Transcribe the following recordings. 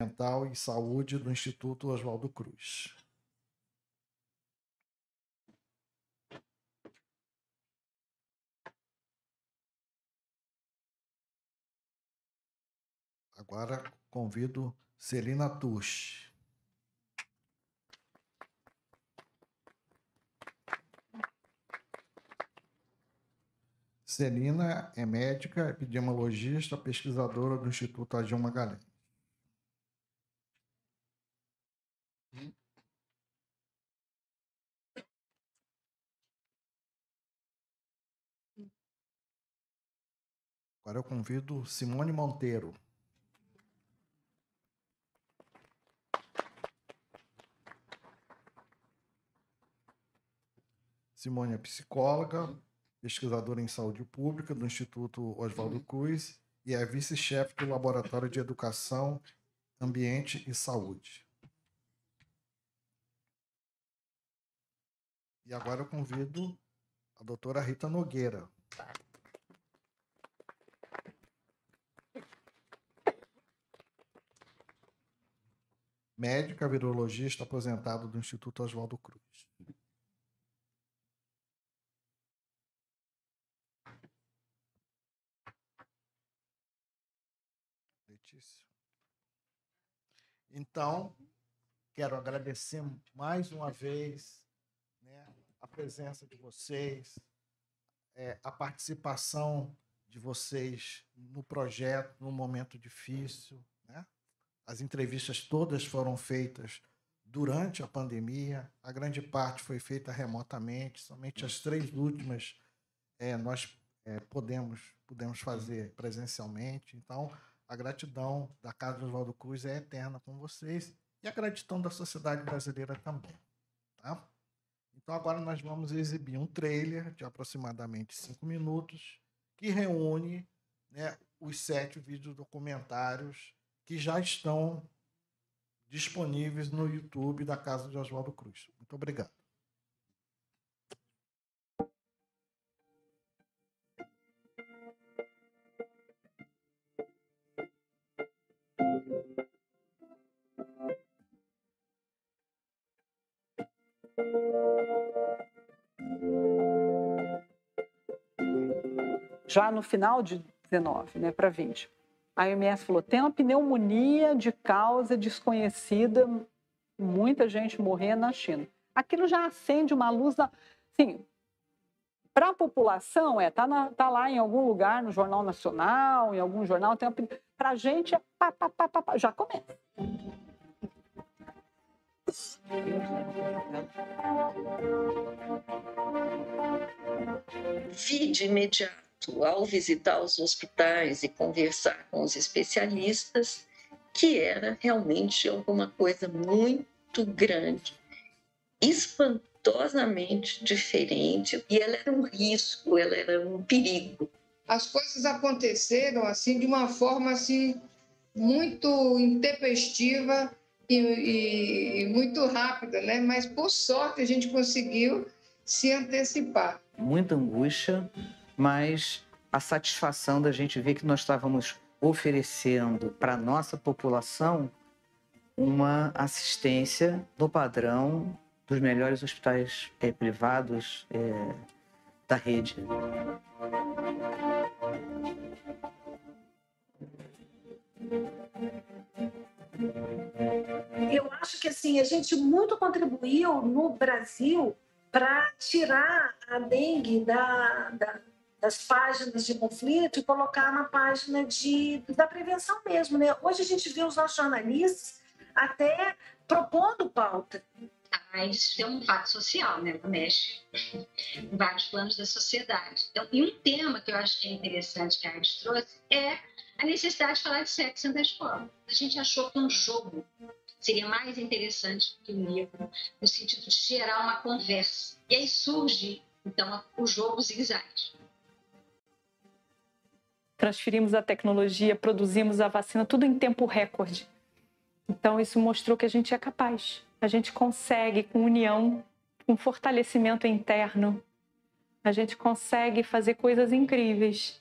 Mental e Saúde do Instituto Oswaldo Cruz. Agora convido Celina Tuch. Celina é médica, epidemiologista, pesquisadora do Instituto Adil Magalhães. Agora eu convido Simone Monteiro. Simone é psicóloga, pesquisadora em saúde pública do Instituto Oswaldo Cruz e é vice-chefe do Laboratório de Educação, Ambiente e Saúde. E agora eu convido a doutora Rita Nogueira. médica virologista aposentado do Instituto Oswaldo Cruz. Letícia. Então, quero agradecer mais uma vez né, a presença de vocês, é, a participação de vocês no projeto, num momento difícil, né? As entrevistas todas foram feitas durante a pandemia, a grande parte foi feita remotamente, somente as três últimas é, nós é, podemos, podemos fazer presencialmente. Então, a gratidão da Casa Oswaldo Cruz é eterna com vocês e a gratidão da sociedade brasileira também. Tá? Então, agora nós vamos exibir um trailer de aproximadamente cinco minutos que reúne né, os sete vídeos documentários que já estão disponíveis no YouTube da Casa de Oswaldo Cruz. Muito obrigado. Já no final de 19, né, para 20 a OMS falou: tem uma pneumonia de causa desconhecida, muita gente morrendo na China. Aquilo já acende uma luz. Na... Sim, para a população, é, tá, na, tá, lá em algum lugar, no Jornal Nacional, em algum jornal, tem para a gente, é pá, pá, pá, pá, já começa. Vídeo imediato ao visitar os hospitais e conversar com os especialistas, que era realmente alguma coisa muito grande, espantosamente diferente, e ela era um risco, ela era um perigo. As coisas aconteceram assim de uma forma assim muito intempestiva e, e, e muito rápida, né? Mas por sorte a gente conseguiu se antecipar. Muita angústia, mas a satisfação da gente ver que nós estávamos oferecendo para a nossa população uma assistência no padrão dos melhores hospitais é, privados é, da rede. Eu acho que assim a gente muito contribuiu no Brasil para tirar a dengue da, da, das páginas de conflito e colocar na página de, da prevenção mesmo. Né? Hoje a gente vê os nossos jornalistas até propondo pauta. Ah, mas tem um impacto social, né? mexe em vários planos da sociedade. Então, e um tema que eu acho que é interessante que a Ares trouxe é a necessidade de falar de sexo na escola. A gente achou que um jogo seria mais interessante que um livro, no sentido de gerar uma conversa. E aí surge, então, o jogo zigue-zague transferimos a tecnologia, produzimos a vacina, tudo em tempo recorde. Então, isso mostrou que a gente é capaz, a gente consegue, com união, com fortalecimento interno, a gente consegue fazer coisas incríveis.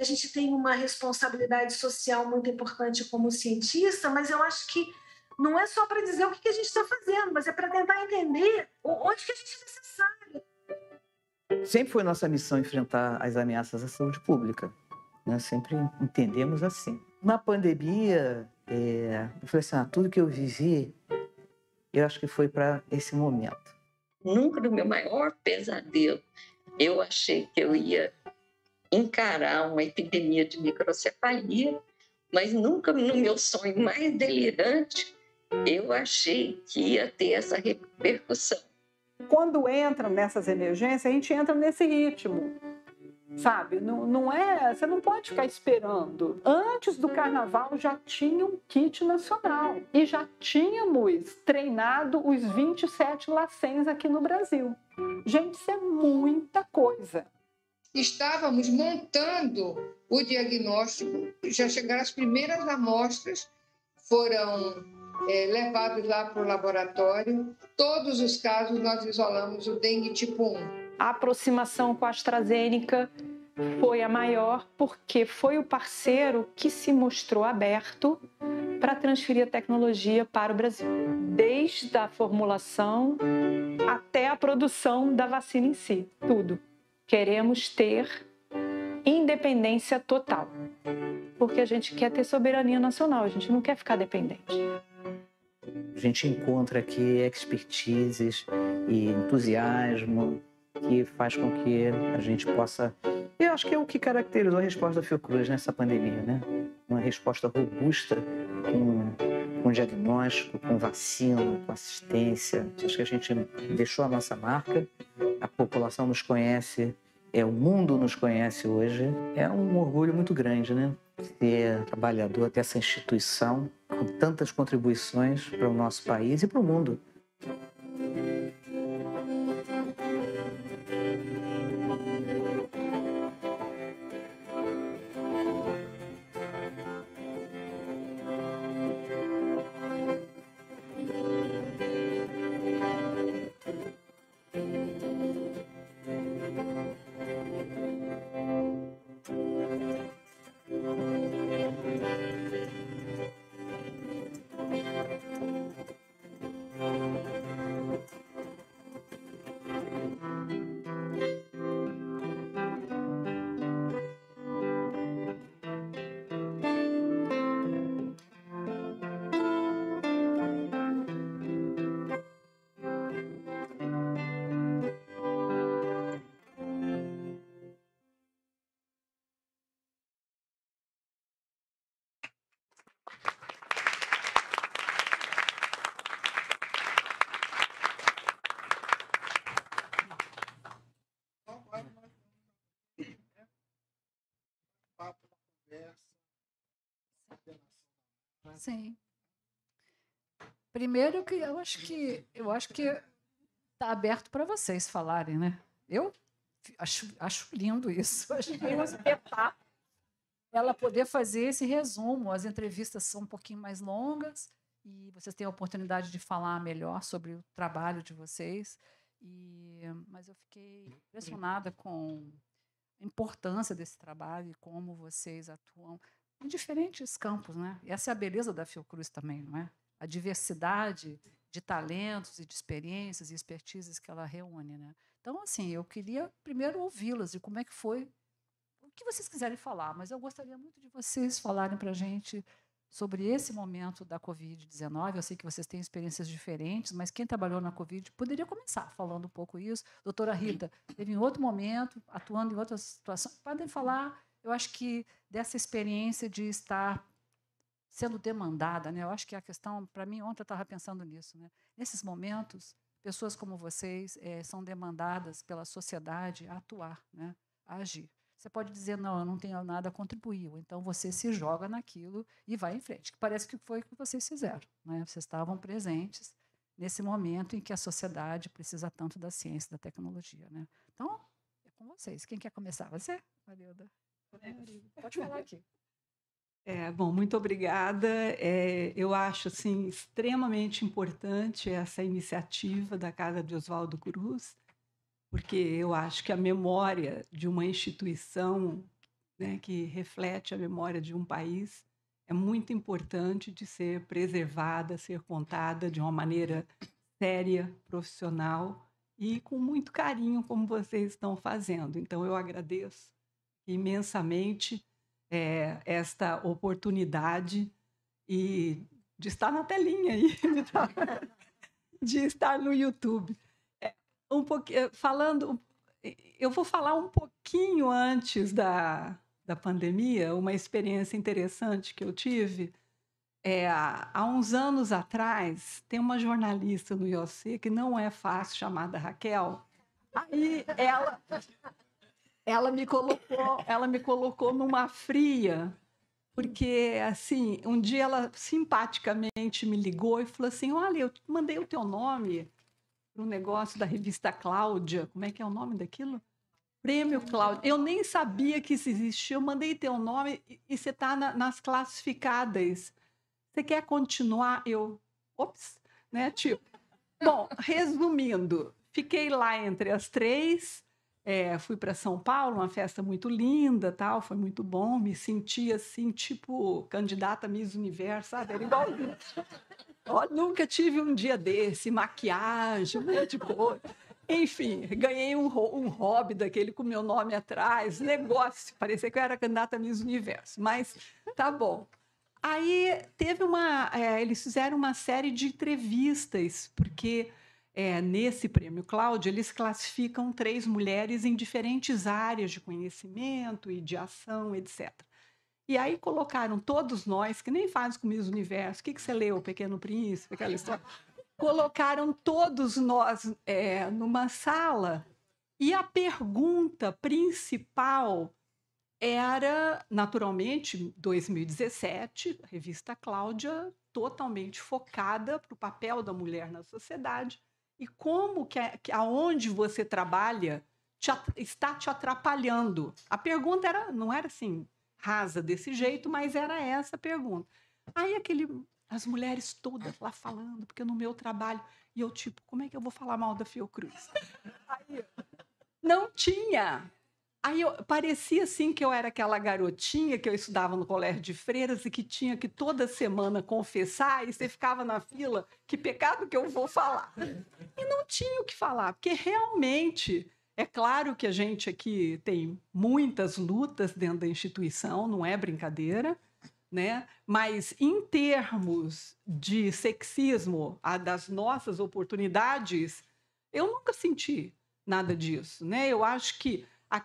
a gente tem uma responsabilidade social muito importante como cientista, mas eu acho que não é só para dizer o que a gente está fazendo, mas é para tentar entender onde que a gente é necessário. Sempre foi nossa missão enfrentar as ameaças à saúde pública. Nós né? sempre entendemos assim. Na pandemia, é, eu falei assim, ah, tudo que eu vivi, eu acho que foi para esse momento. Nunca no meu maior pesadelo, eu achei que eu ia encarar uma epidemia de microcefalia, mas nunca no meu sonho mais delirante eu achei que ia ter essa repercussão. Quando entram nessas emergências, a gente entra nesse ritmo. Sabe, não, não é. Você não pode ficar esperando. Antes do carnaval já tinha um kit nacional e já tínhamos treinado os 27 lacens aqui no Brasil. Gente, isso é muita coisa estávamos montando o diagnóstico, já chegaram as primeiras amostras, foram é, levados lá para o laboratório. Todos os casos nós isolamos o dengue tipo 1. A aproximação com a AstraZeneca foi a maior porque foi o parceiro que se mostrou aberto para transferir a tecnologia para o Brasil, desde a formulação até a produção da vacina em si, tudo queremos ter independência total, porque a gente quer ter soberania nacional, a gente não quer ficar dependente. A gente encontra aqui expertises e entusiasmo que faz com que a gente possa. Eu acho que é o que caracterizou a resposta da Fiocruz nessa pandemia, né? Uma resposta robusta, com com diagnóstico, com vacina, com assistência. Acho que a gente deixou a nossa marca, a população nos conhece, é o mundo nos conhece hoje. É um orgulho muito grande, né? Ser trabalhador essa instituição com tantas contribuições para o nosso país e para o mundo. Sim. Primeiro que eu acho que eu acho que está aberto para vocês falarem, né? Eu acho, acho lindo isso. Acho que ela poder fazer esse resumo. As entrevistas são um pouquinho mais longas e vocês têm a oportunidade de falar melhor sobre o trabalho de vocês. E, mas eu fiquei impressionada com a importância desse trabalho e como vocês atuam em diferentes campos, né? Essa é a beleza da Fiocruz também, não é? A diversidade de talentos e de experiências e expertises que ela reúne, né? Então, assim, eu queria primeiro ouvi-las e como é que foi o que vocês quiserem falar, mas eu gostaria muito de vocês falarem para a gente sobre esse momento da Covid-19. Eu sei que vocês têm experiências diferentes, mas quem trabalhou na Covid poderia começar falando um pouco isso. Doutora Rita, teve em outro momento, atuando em outras situações. Podem falar eu acho que dessa experiência de estar sendo demandada, né? Eu acho que a questão, para mim, ontem eu estava pensando nisso, né? Nesses momentos, pessoas como vocês é, são demandadas pela sociedade a atuar, né? A agir. Você pode dizer, não, eu não tenho nada a contribuir. Ou então você se joga naquilo e vai em frente. Que parece que foi o que vocês fizeram, né? Vocês estavam presentes nesse momento em que a sociedade precisa tanto da ciência, da tecnologia, né? Então, é com vocês. Quem quer começar? Você, Marilda. É Pode falar aqui. É, bom, muito obrigada. É, eu acho assim, extremamente importante essa iniciativa da Casa de Oswaldo Cruz, porque eu acho que a memória de uma instituição né, que reflete a memória de um país é muito importante de ser preservada, ser contada de uma maneira séria, profissional e com muito carinho, como vocês estão fazendo. Então, eu agradeço imensamente é, esta oportunidade e de estar na telinha aí, de estar, tá, de estar no YouTube. É, um pouquinho, é, falando, eu vou falar um pouquinho antes da, da pandemia, uma experiência interessante que eu tive. É, há uns anos atrás, tem uma jornalista no IOC que não é fácil, chamada Raquel. Aí ela, ela me colocou, ela me colocou numa fria, porque assim, um dia ela simpaticamente me ligou e falou assim: "Olha, eu mandei o teu nome para um negócio da revista Cláudia, como é que é o nome daquilo? Prêmio Cláudia. Eu nem sabia que isso existia, eu mandei teu nome e você está na, nas classificadas. Você quer continuar?" Eu, ops, né, tipo. Bom, resumindo, fiquei lá entre as três é, fui para São Paulo, uma festa muito linda, tal, foi muito bom, me senti assim, tipo candidata Miss Universo, sabe? Era igual. nunca tive um dia desse, maquiagem, né, Enfim, ganhei um, um hobby daquele com meu nome atrás, negócio, parecia que eu era candidata Miss Universo, mas tá bom. Aí teve uma. É, eles fizeram uma série de entrevistas, porque é, nesse prêmio Cláudio, eles classificam três mulheres em diferentes áreas de conhecimento e de ação, etc. E aí colocaram todos nós, que nem faz com Miss Universo, o que, que você leu, Pequeno Príncipe, aquela história. colocaram todos nós é, numa sala e a pergunta principal era, naturalmente, 2017, a revista Cláudia, totalmente focada para o papel da mulher na sociedade e como que, que aonde você trabalha te está te atrapalhando. A pergunta era, não era assim rasa desse jeito, mas era essa a pergunta. Aí aquele as mulheres todas lá falando, porque no meu trabalho, e eu tipo, como é que eu vou falar mal da Fiocruz? Aí, não tinha Aí eu, parecia assim que eu era aquela garotinha que eu estudava no colégio de freiras e que tinha que toda semana confessar e você ficava na fila, que pecado que eu vou falar. E não tinha o que falar, porque realmente é claro que a gente aqui tem muitas lutas dentro da instituição, não é brincadeira, né? Mas em termos de sexismo, das nossas oportunidades, eu nunca senti nada disso, né? Eu acho que a,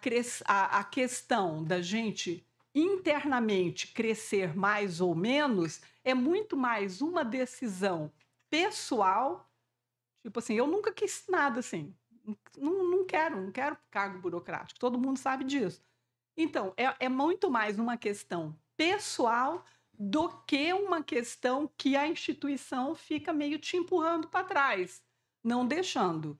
a, a questão da gente internamente crescer mais ou menos é muito mais uma decisão pessoal. Tipo assim, eu nunca quis nada assim. Não, não quero, não quero cargo burocrático. Todo mundo sabe disso. Então, é, é muito mais uma questão pessoal do que uma questão que a instituição fica meio te empurrando para trás, não deixando.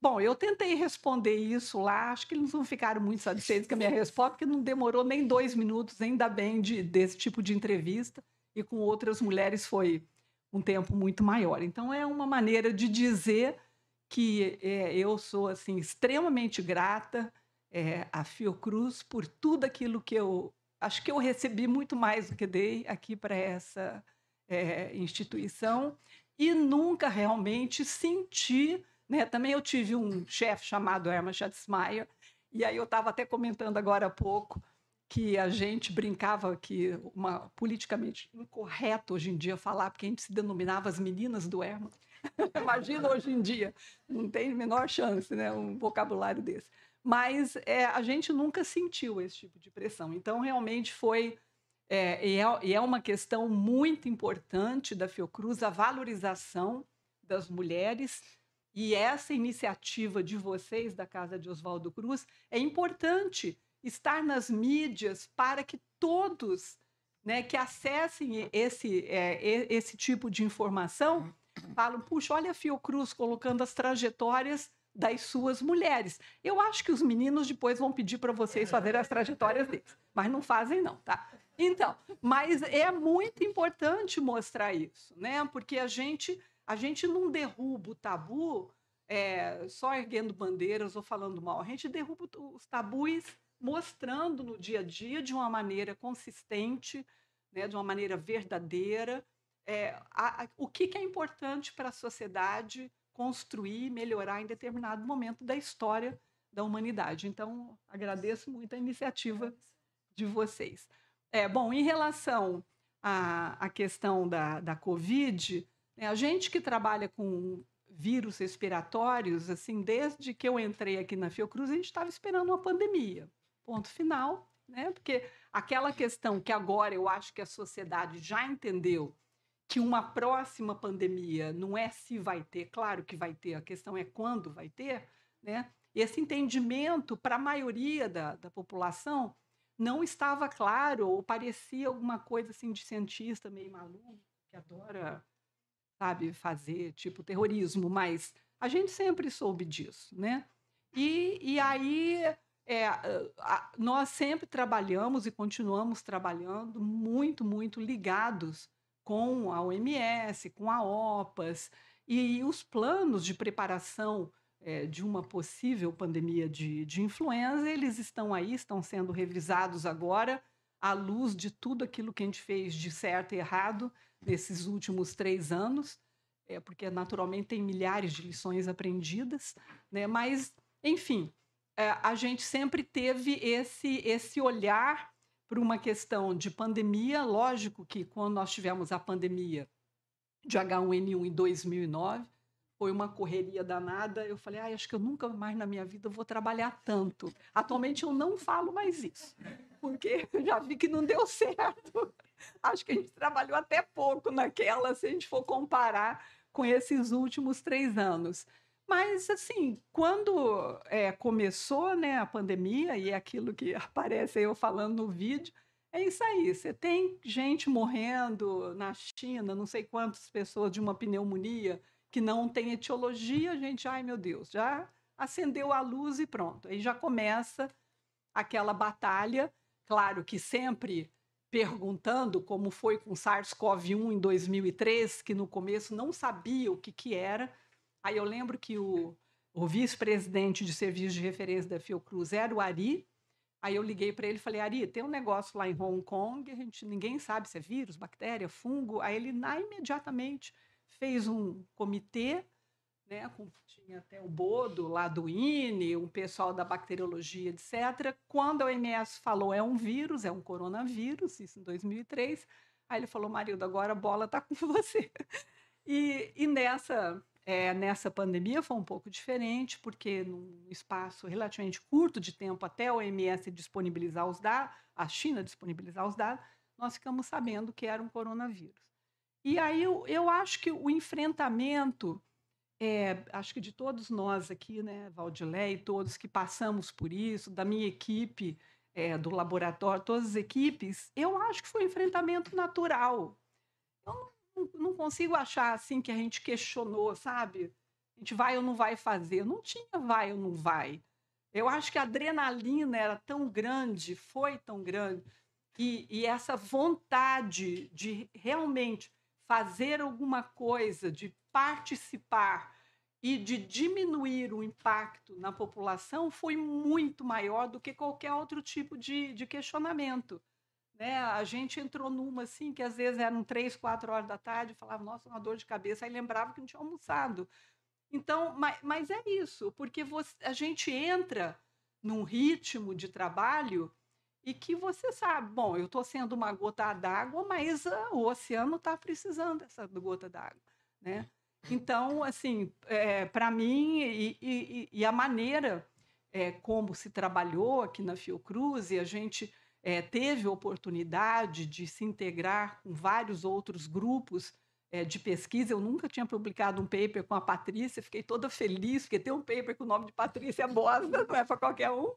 Bom, eu tentei responder isso lá, acho que eles não ficaram muito satisfeitos com a minha resposta, porque não demorou nem dois minutos, ainda bem, de, desse tipo de entrevista, e com outras mulheres foi um tempo muito maior. Então, é uma maneira de dizer que é, eu sou assim extremamente grata é, à Fiocruz por tudo aquilo que eu. Acho que eu recebi muito mais do que dei aqui para essa é, instituição, e nunca realmente senti né? Também eu tive um chefe chamado Herman Schatzmaier, e aí eu estava até comentando agora há pouco que a gente brincava que uma politicamente incorreto hoje em dia falar, porque a gente se denominava as meninas do Herman. Imagina hoje em dia, não tem menor chance, né, um vocabulário desse. Mas é, a gente nunca sentiu esse tipo de pressão. Então realmente foi é, e, é, e é uma questão muito importante da Fiocruz a valorização das mulheres e essa iniciativa de vocês, da Casa de Oswaldo Cruz, é importante estar nas mídias para que todos né, que acessem esse, é, esse tipo de informação falam: puxa, olha a Fiocruz colocando as trajetórias das suas mulheres. Eu acho que os meninos depois vão pedir para vocês fazerem as trajetórias deles, mas não fazem não, tá? Então, mas é muito importante mostrar isso, né? Porque a gente a gente não derruba o tabu é, só erguendo bandeiras ou falando mal. A gente derruba os tabus mostrando no dia a dia de uma maneira consistente, né, de uma maneira verdadeira, é, a, a, o que, que é importante para a sociedade construir, melhorar em determinado momento da história da humanidade. Então, agradeço muito a iniciativa de vocês. É, bom, em relação à, à questão da, da Covid, né, a gente que trabalha com vírus respiratórios, assim, desde que eu entrei aqui na Fiocruz, a gente estava esperando uma pandemia. Ponto final, né? Porque aquela questão que agora eu acho que a sociedade já entendeu que uma próxima pandemia não é se vai ter, claro que vai ter, a questão é quando vai ter, né? Esse entendimento para a maioria da, da população não estava claro ou parecia alguma coisa assim de cientista meio maluco que adora sabe, fazer tipo terrorismo, mas a gente sempre soube disso, né? E, e aí é, nós sempre trabalhamos e continuamos trabalhando muito, muito ligados com a OMS, com a OPAS e, os planos de preparação é, de uma possível pandemia de, de influenza, eles estão aí, estão sendo revisados agora à luz de tudo aquilo que a gente fez de certo e errado desses últimos três anos, é, porque naturalmente tem milhares de lições aprendidas, né? Mas, enfim, é, a gente sempre teve esse esse olhar para uma questão de pandemia. Lógico que quando nós tivemos a pandemia de H1N1 em 2009 foi uma correria danada. Eu falei, ah, acho que eu nunca mais na minha vida vou trabalhar tanto. Atualmente eu não falo mais isso, porque eu já vi que não deu certo acho que a gente trabalhou até pouco naquela, se a gente for comparar com esses últimos três anos. Mas, assim, quando é, começou né, a pandemia, e é aquilo que aparece eu falando no vídeo, é isso aí. Você tem gente morrendo na China, não sei quantas pessoas de uma pneumonia que não tem etiologia, a gente, ai meu Deus, já acendeu a luz e pronto. Aí já começa aquela batalha. Claro que sempre perguntando como foi com SARS-CoV-1 em 2003, que no começo não sabia o que, que era. Aí eu lembro que o, o vice-presidente de serviço de referência da Fiocruz era o Ari. Aí eu liguei para ele e falei, Ari, tem um negócio lá em Hong Kong, a gente, ninguém sabe se é vírus, bactéria, fungo. Aí ele na, ah, imediatamente fez um comitê né, como tinha até o Bodo lá do INE, o pessoal da bacteriologia, etc. Quando a OMS falou é um vírus, é um coronavírus, isso em 2003, aí ele falou, marido, agora a bola está com você. E, e nessa, é, nessa pandemia foi um pouco diferente, porque num espaço relativamente curto de tempo até a OMS disponibilizar os dados, a China disponibilizar os dados, nós ficamos sabendo que era um coronavírus. E aí eu, eu acho que o enfrentamento é, acho que de todos nós aqui, né, Valdilé e todos que passamos por isso, da minha equipe, é, do laboratório, todas as equipes, eu acho que foi um enfrentamento natural. Eu não, não consigo achar assim que a gente questionou, sabe? A gente vai ou não vai fazer. Não tinha vai ou não vai. Eu acho que a adrenalina era tão grande, foi tão grande, e, e essa vontade de realmente fazer alguma coisa, de participar e de diminuir o impacto na população foi muito maior do que qualquer outro tipo de, de questionamento. Né? A gente entrou numa assim, que às vezes eram três, quatro horas da tarde, falava, nossa, uma dor de cabeça, aí lembrava que não tinha almoçado. Então, mas, mas é isso, porque você, a gente entra num ritmo de trabalho e que você sabe, bom, eu estou sendo uma gota d'água, mas ah, o oceano está precisando dessa gota d'água, né? Então, assim, é, para mim, e, e, e, a maneira é, como se trabalhou aqui na Fiocruz, e a gente é, teve oportunidade de se integrar com vários outros grupos é, de pesquisa. Eu nunca tinha publicado um paper com a Patrícia, fiquei toda feliz, porque ter um paper com o nome de Patrícia é bosta não é para qualquer um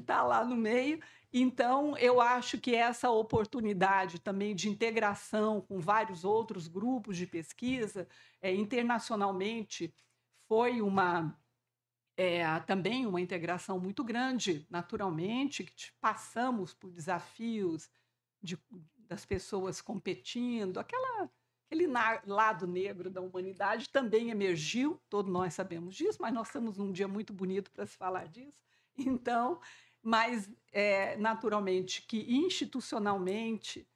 está lá no meio. Então, eu acho que essa oportunidade também de integração com vários outros grupos de pesquisa é, internacionalmente foi uma é, também uma integração muito grande, naturalmente, que passamos por desafios de, das pessoas competindo, aquela aquele lado negro da humanidade também emergiu, todos nós sabemos disso, mas nós temos um dia muito bonito para se falar disso. Então, mas é, naturalmente que institucionalmente,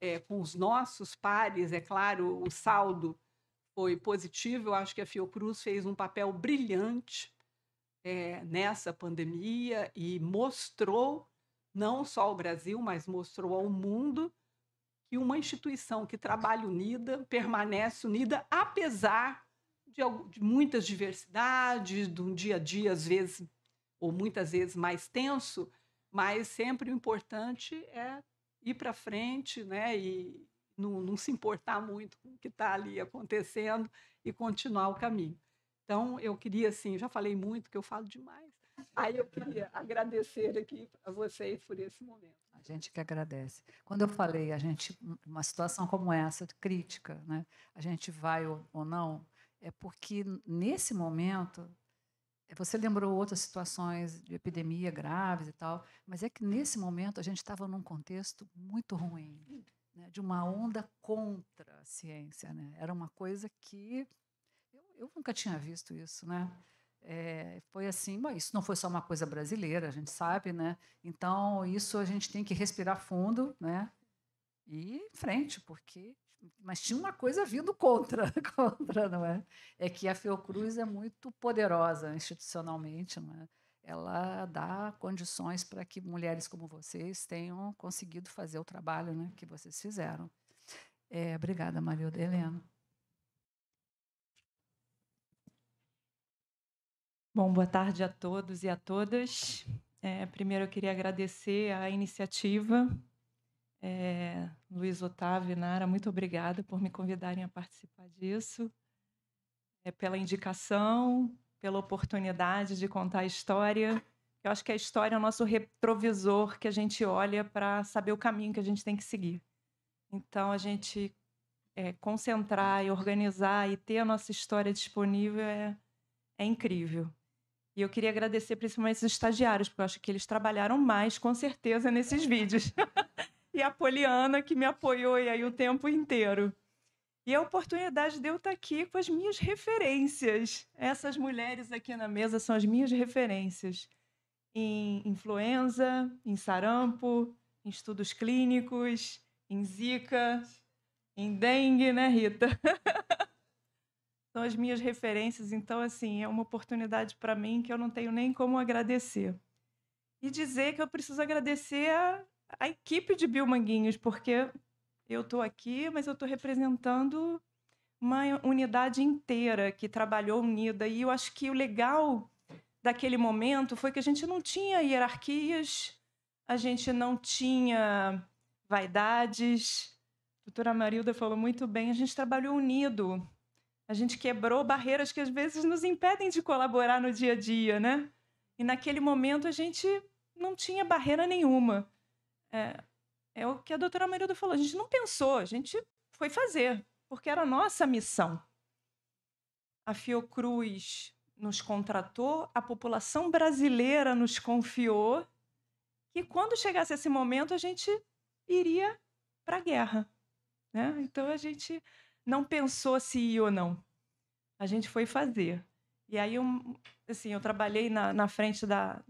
é, com os nossos pares, é claro, o saldo foi positivo. Eu acho que a Fiocruz fez um papel brilhante é, nessa pandemia e mostrou não só ao Brasil, mas mostrou ao mundo que uma instituição que trabalha unida permanece unida apesar de, de muitas diversidades, de um dia a dia às vezes ou muitas vezes mais tenso, mas sempre o importante é ir para frente né? e não, não se importar muito com o que está ali acontecendo e continuar o caminho. Então, eu queria, assim, já falei muito, que eu falo demais. Aí eu queria agradecer aqui a vocês por esse momento. A gente que agradece. Quando eu falei, a gente, uma situação como essa, crítica, né? A gente vai ou, ou não, é porque nesse momento é, você lembrou outras situações de epidemia graves e tal, mas é que nesse momento a gente estava num contexto muito ruim, né, de uma onda contra a ciência. Né? Era uma coisa que eu, eu nunca tinha visto isso, né? É, foi assim, mas isso não foi só uma coisa brasileira, a gente sabe, né? Então isso a gente tem que respirar fundo, né? E ir em frente, porque mas tinha uma coisa vindo contra, contra, não é? É que a Fiocruz é muito poderosa institucionalmente, não é? Ela dá condições para que mulheres como vocês tenham conseguido fazer o trabalho né, que vocês fizeram. É, obrigada, Marilda Helena. Bom, boa tarde a todos e a todas. É, primeiro, eu queria agradecer a iniciativa é, Luiz Otávio e Nara, muito obrigada por me convidarem a participar disso, é, pela indicação, pela oportunidade de contar a história. Eu acho que a história é o nosso retrovisor que a gente olha para saber o caminho que a gente tem que seguir. Então, a gente é, concentrar e organizar e ter a nossa história disponível é, é incrível. E eu queria agradecer principalmente os estagiários, porque eu acho que eles trabalharam mais, com certeza, nesses vídeos. e a Poliana, que me apoiou aí o tempo inteiro. E a oportunidade de eu estar aqui com as minhas referências. Essas mulheres aqui na mesa são as minhas referências em influenza, em sarampo, em estudos clínicos, em zika, em dengue, né, Rita? são as minhas referências, então assim, é uma oportunidade para mim que eu não tenho nem como agradecer. E dizer que eu preciso agradecer a equipe de Biomanguinhos, porque eu estou aqui, mas eu estou representando uma unidade inteira que trabalhou unida. E eu acho que o legal daquele momento foi que a gente não tinha hierarquias, a gente não tinha vaidades. A doutora Marilda falou muito bem, a gente trabalhou unido. A gente quebrou barreiras que às vezes nos impedem de colaborar no dia a dia, né? E naquele momento a gente não tinha barreira nenhuma. É, é o que a doutora Marilda falou. A gente não pensou, a gente foi fazer, porque era a nossa missão. A Fiocruz nos contratou, a população brasileira nos confiou, e quando chegasse esse momento, a gente iria para a guerra. Né? Então a gente não pensou se ir ou não. A gente foi fazer. E aí, eu, assim, eu trabalhei na, na frente da,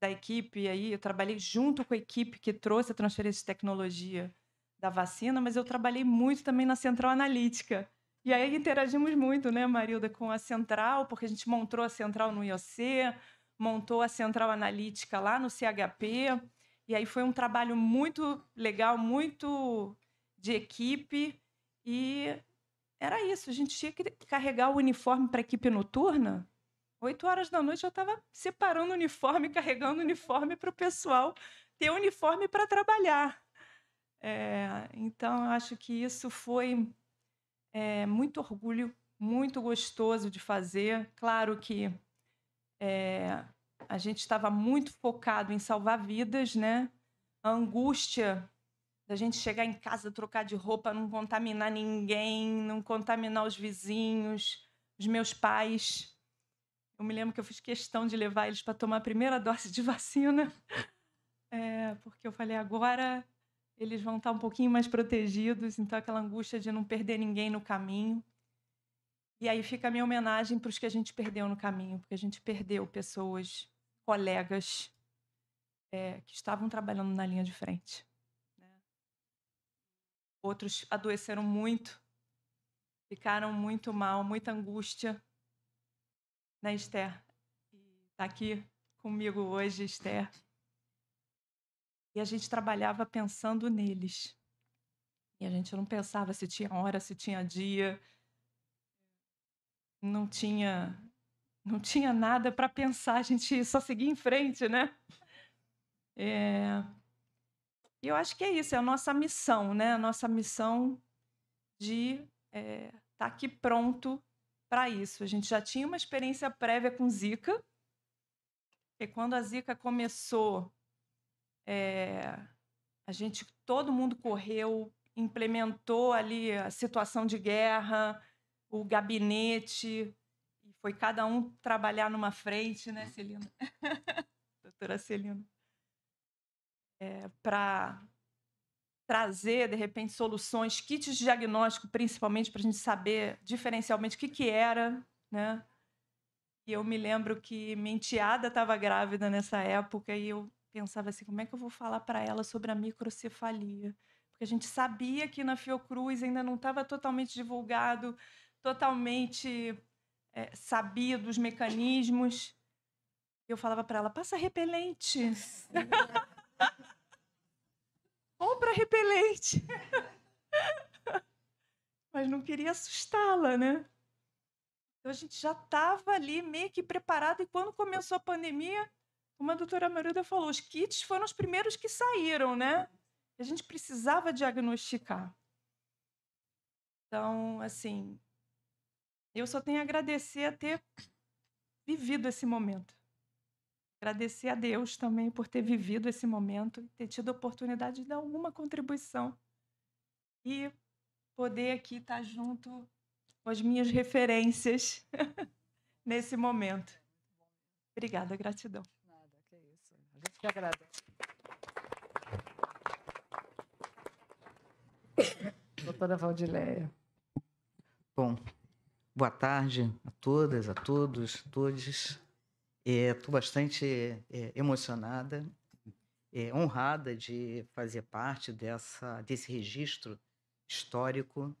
da equipe aí, eu trabalhei junto com a equipe que trouxe a transferência de tecnologia da vacina, mas eu trabalhei muito também na central analítica. E aí interagimos muito, né, Marilda, com a central, porque a gente montou a central no IOC, montou a central analítica lá no CHP. E aí foi um trabalho muito legal, muito de equipe. E era isso, a gente tinha que carregar o uniforme para a equipe noturna 8 horas da noite eu estava separando o uniforme, carregando o uniforme para o pessoal ter o uniforme para trabalhar. É, então, eu acho que isso foi é, muito orgulho, muito gostoso de fazer. Claro que é, a gente estava muito focado em salvar vidas, né? A angústia da gente chegar em casa, trocar de roupa, não contaminar ninguém, não contaminar os vizinhos, os meus pais. Eu me lembro que eu fiz questão de levar eles para tomar a primeira dose de vacina, é, porque eu falei, agora eles vão estar tá um pouquinho mais protegidos, então aquela angústia de não perder ninguém no caminho. E aí fica a minha homenagem para os que a gente perdeu no caminho, porque a gente perdeu pessoas, colegas, é, que estavam trabalhando na linha de frente. Né? Outros adoeceram muito, ficaram muito mal, muita angústia, na Esther. Está aqui comigo hoje, Esther. E a gente trabalhava pensando neles. E a gente não pensava se tinha hora, se tinha dia. Não tinha não tinha nada para pensar, a gente só seguia em frente, né? É... Eu acho que é isso, é a nossa missão, né? A nossa missão de estar é, tá aqui pronto para isso. A gente já tinha uma experiência prévia com Zika. E quando a Zika começou, é, a gente, todo mundo correu, implementou ali a situação de guerra, o gabinete, e foi cada um trabalhar numa frente, né, Celina? Doutora Celina. É, para trazer, de repente, soluções, kits de diagnóstico, principalmente, para a gente saber diferencialmente o que, que era, né? E eu me lembro que minha enteada estava grávida nessa época e eu pensava assim, como é que eu vou falar para ela sobre a microcefalia? Porque a gente sabia que na Fiocruz ainda não estava totalmente divulgado, totalmente é, sabia dos mecanismos. Eu falava para ela, passa repelente. É para repelente. Mas não queria assustá-la, né? Então a gente já estava ali meio que preparado e quando começou a pandemia, como a doutora Marilda falou, os kits foram os primeiros que saíram, né? A gente precisava diagnosticar. Então, assim, eu só tenho a agradecer a ter vivido esse momento. Agradecer a Deus também por ter vivido esse momento ter tido a oportunidade de dar alguma contribuição. E poder aqui estar junto com as minhas referências nesse momento. Obrigada, gratidão. Nada, que isso. A gente que agradece. Doutora Valdileia. Bom, boa tarde a todas, a todos, todos. Estou eh, bastante eh, emocionada, eh, honrada de fazer parte dessa, desse registro histórico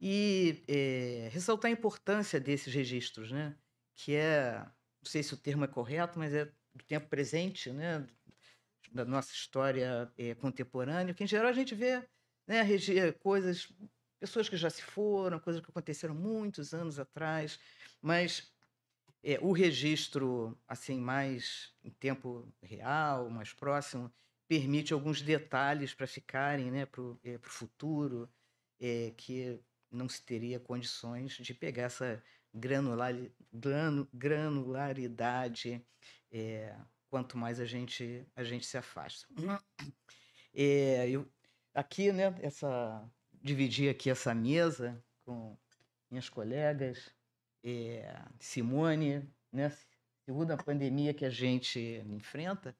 e é, ressaltar a importância desses registros, né? que é, não sei se o termo é correto, mas é do tempo presente, né? da nossa história é, contemporânea, que em geral a gente vê né, coisas, pessoas que já se foram, coisas que aconteceram muitos anos atrás, mas é, o registro assim mais em tempo real, mais próximo, permite alguns detalhes para ficarem né, para o é, futuro, é, que não se teria condições de pegar essa granularidade é, quanto mais a gente, a gente se afasta. É, eu, aqui, né, essa, dividi aqui essa mesa com minhas colegas é, Simone, né? Segunda pandemia que a gente enfrenta,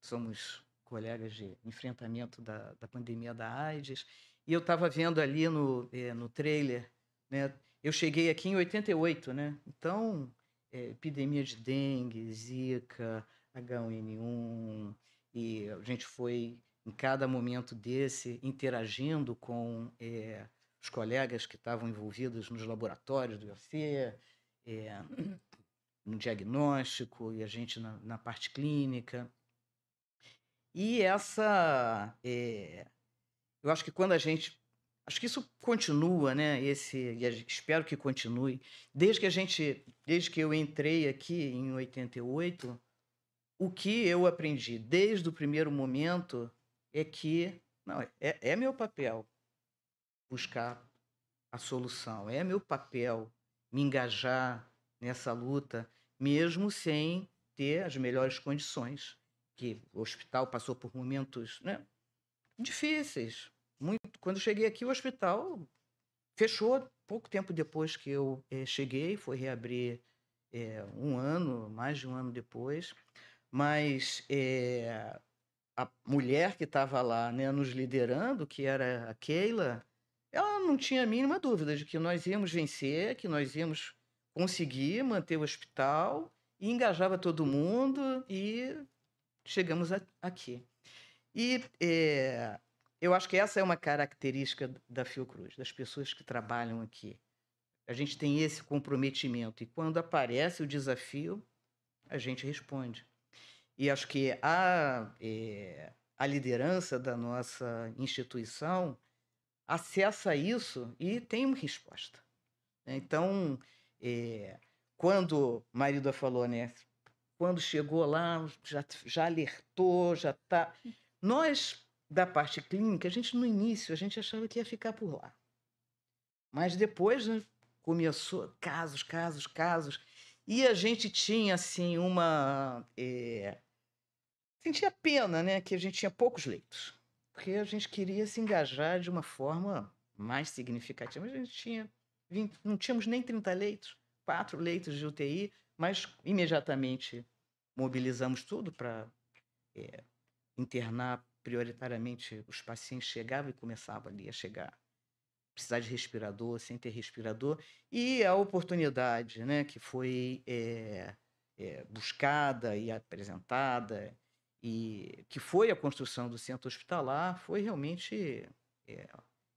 somos colegas de enfrentamento da, da pandemia da AIDS, e eu estava vendo ali no, é, no trailer, né? Eu cheguei aqui em 88, né? Então, é, epidemia de dengue, zika, H1N1, e a gente foi em cada momento desse interagindo com é, os colegas que estavam envolvidos nos laboratórios do IOC, é, eh, no diagnóstico e a gente na, na parte clínica. E essa. É, eu acho que quando a gente. Acho que isso continua, né? Esse, espero que continue. Desde que a gente. Desde que eu entrei aqui em 88, o que eu aprendi desde o primeiro momento é que. Não, é, é meu papel buscar a solução. É meu papel me engajar nessa luta, mesmo sem ter as melhores condições. Que o hospital passou por momentos né, difíceis. Muito. Quando cheguei aqui, o hospital fechou pouco tempo depois que eu eh, cheguei, foi reabrir eh, um ano, mais de um ano depois. Mas eh, a mulher que estava lá, né, nos liderando, que era a Keila, ela não tinha a mínima dúvida de que nós íamos vencer, que nós íamos conseguir manter o hospital, e engajava todo mundo e chegamos a, aqui. E é, eu acho que essa é uma característica da Fiocruz, das pessoas que trabalham aqui. A gente tem esse comprometimento e quando aparece o desafio, a gente responde. E acho que a, é, a liderança da nossa instituição acessa isso e tem uma resposta. Então, é, quando Marida falou, né? Quando chegou lá, já, já alertou, já tá. Nós, da parte clínica, a gente no início, a gente achava que ia ficar por lá. Mas depois né, começou casos, casos, casos. E a gente tinha, assim, uma. É... Sentia pena, né? Que a gente tinha poucos leitos. Porque a gente queria se engajar de uma forma mais significativa. a gente tinha 20, não tínhamos nem 30 leitos, quatro leitos de UTI, mas imediatamente mobilizamos tudo para é, internar prioritariamente os pacientes chegavam e começavam ali a chegar precisar de respirador, sem ter respirador, e a oportunidade né, que foi é, é, buscada e apresentada e que foi a construção do centro hospitalar, foi realmente é,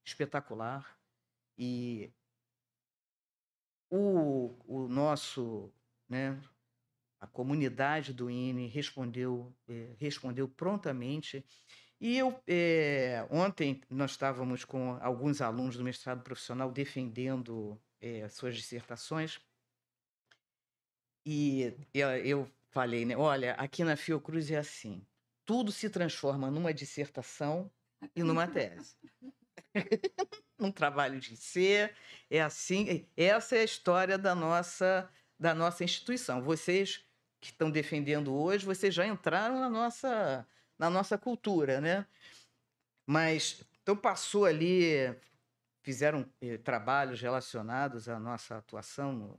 espetacular. E o, o nosso, né, a comunidade do INE respondeu, é, respondeu prontamente. E eu, é, ontem nós estávamos com alguns alunos do mestrado profissional defendendo é, suas dissertações. E eu falei, né? Olha, aqui na Fiocruz é assim: tudo se transforma numa dissertação e numa tese. um trabalho de ser, é assim. Essa é a história da nossa, da nossa instituição. Vocês que estão defendendo hoje, vocês já entraram na nossa, na nossa cultura, né? Mas então passou ali, fizeram eh, trabalhos relacionados à nossa atuação no,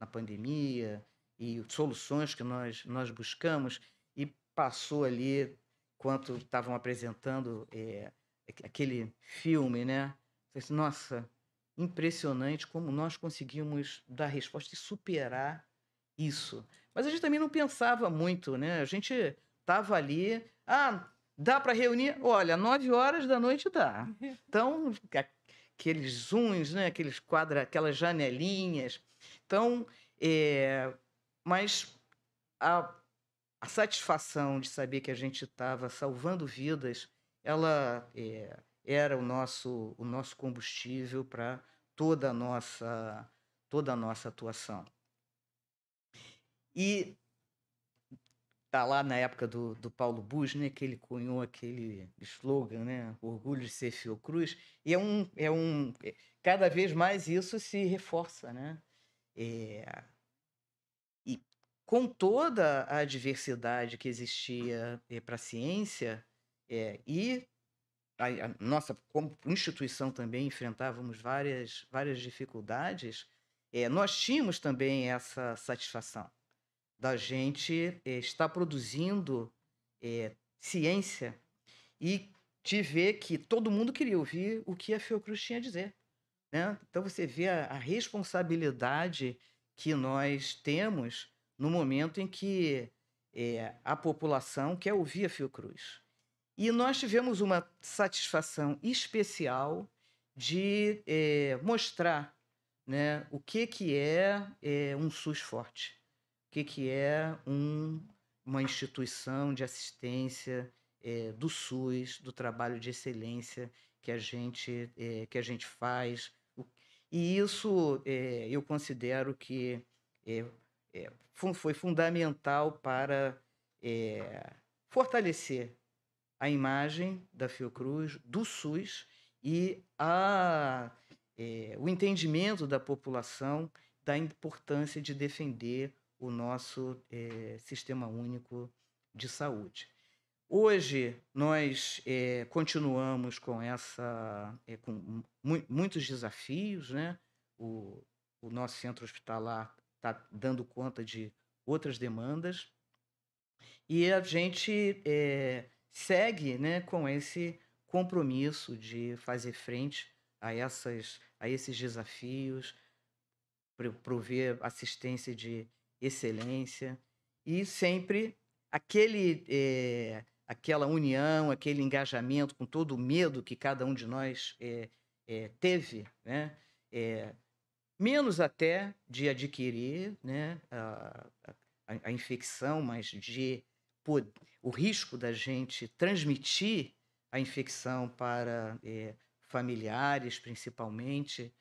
na pandemia, e soluções que nós, nós buscamos e passou ali, quando estavam apresentando é, aquele filme, né? Assim, Nossa, impressionante como nós conseguimos dar resposta e superar isso. Mas a gente também não pensava muito, né? A gente estava ali, ah, dá para reunir? Olha, nove horas da noite dá. Então, aqueles zooms, né? aqueles quadra, aquelas janelinhas. Então, é, mas a, a satisfação de saber que a gente estava salvando vidas, ela é, era o nosso, o nosso combustível para toda a nossa toda a nossa atuação. E tá lá na época do, do Paulo Bus, né, que ele cunhou aquele slogan, né, orgulho de ser Fiocruz, e é um é um é, cada vez mais isso se reforça, né? É, com toda a diversidade que existia eh, para a ciência é, e a, a, nossa como instituição também enfrentávamos várias, várias dificuldades, é, nós tínhamos também essa satisfação da gente é, estar produzindo ciência e de ver que todo mundo queria ouvir o que a Fiocruz tinha a dizer. Né? Então você vê a, a responsabilidade que nós temos no momento em que é, a população quer ouvir a Fiocruz. E nós tivemos uma satisfação especial de é, mostrar né, o que, que é, é um SUS forte, o que, que é um, uma instituição de assistência é, do SUS, do trabalho de excelência que a gente, é, que a gente faz. E isso é, eu considero que é, é, foi fundamental para é, fortalecer a imagem da Fiocruz, do SUS e a, é, o entendimento da população da importância de defender o nosso é, sistema único de saúde. Hoje nós é, continuamos com essa é, com mu muitos desafios, né? O, o, nosso centro hospitalar está dando conta de outras demandas. E a gente é, segue né, com esse compromisso de fazer frente a, essas, a esses desafios, prover assistência de excelência e sempre aquele, é, aquela união, aquele engajamento com todo o medo que cada um de nós é, é teve, né? É, menos até de adquirir né, a, a, a infecção, mas de pô, o risco da gente transmitir a infecção para é, familiares, principalmente.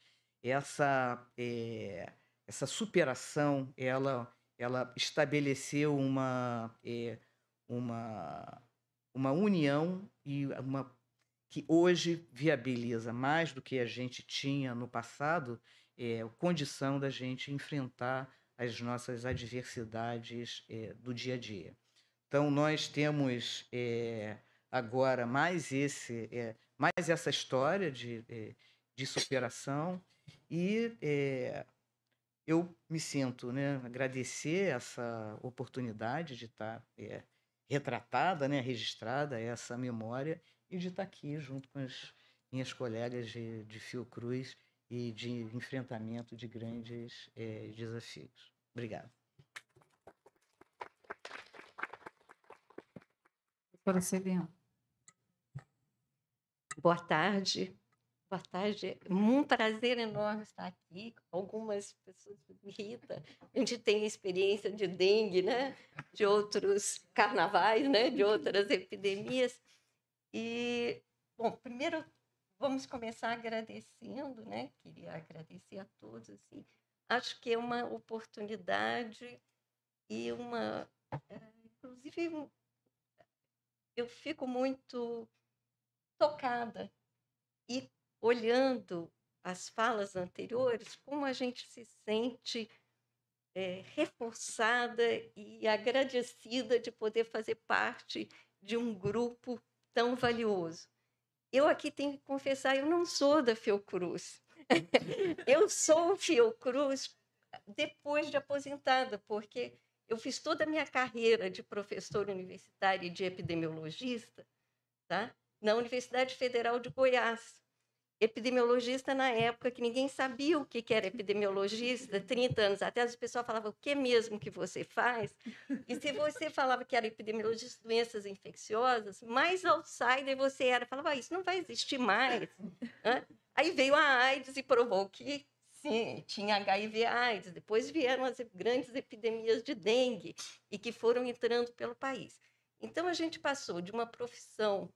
Essa, é, essa superação, ela, ela estabeleceu uma, é, uma, uma união e uma que hoje viabiliza mais do que a gente tinha no passado é, condição da gente enfrentar as nossas adversidades é, do dia a dia. Então, nós temos é, agora mais, esse, é, mais essa história de, é, de superação e é, eu me sinto né, agradecer essa oportunidade de estar tá, retratada, né, registrada essa memória e de estar tá aqui junto com as minhas colegas de, de Fiocruz Cruz e de enfrentamento de grandes é, desafios. Obrigado. Procedendo. Boa tarde. Boa tarde. Um prazer enorme estar aqui. Algumas pessoas me irritam. A gente tem experiência de dengue, né? De outros carnavais, né? De outras epidemias. E, bom, primeiro Vamos começar agradecendo, né? Queria agradecer a todos. Assim. Acho que é uma oportunidade e uma. Eh, inclusive, eu fico muito tocada e olhando as falas anteriores, como a gente se sente é, reforçada e agradecida de poder fazer parte de um grupo tão valioso. Eu aqui tenho que confessar, eu não sou da Fiocruz. eu sou Fiocruz depois de aposentada, porque eu fiz toda a minha carreira de professora universitária e de epidemiologista tá? na Universidade Federal de Goiás epidemiologista na época que ninguém sabia o que era epidemiologista, 30 anos atrás, o pessoal falava o que mesmo que você faz? E se você falava que era epidemiologista de doenças infecciosas, mais outsider você era, falava, ah, isso não vai existir mais. Aí veio a AIDS e provou que sim, tinha HIV AIDS, depois vieram as grandes epidemias de dengue e que foram entrando pelo país. Então a gente passou de uma profissão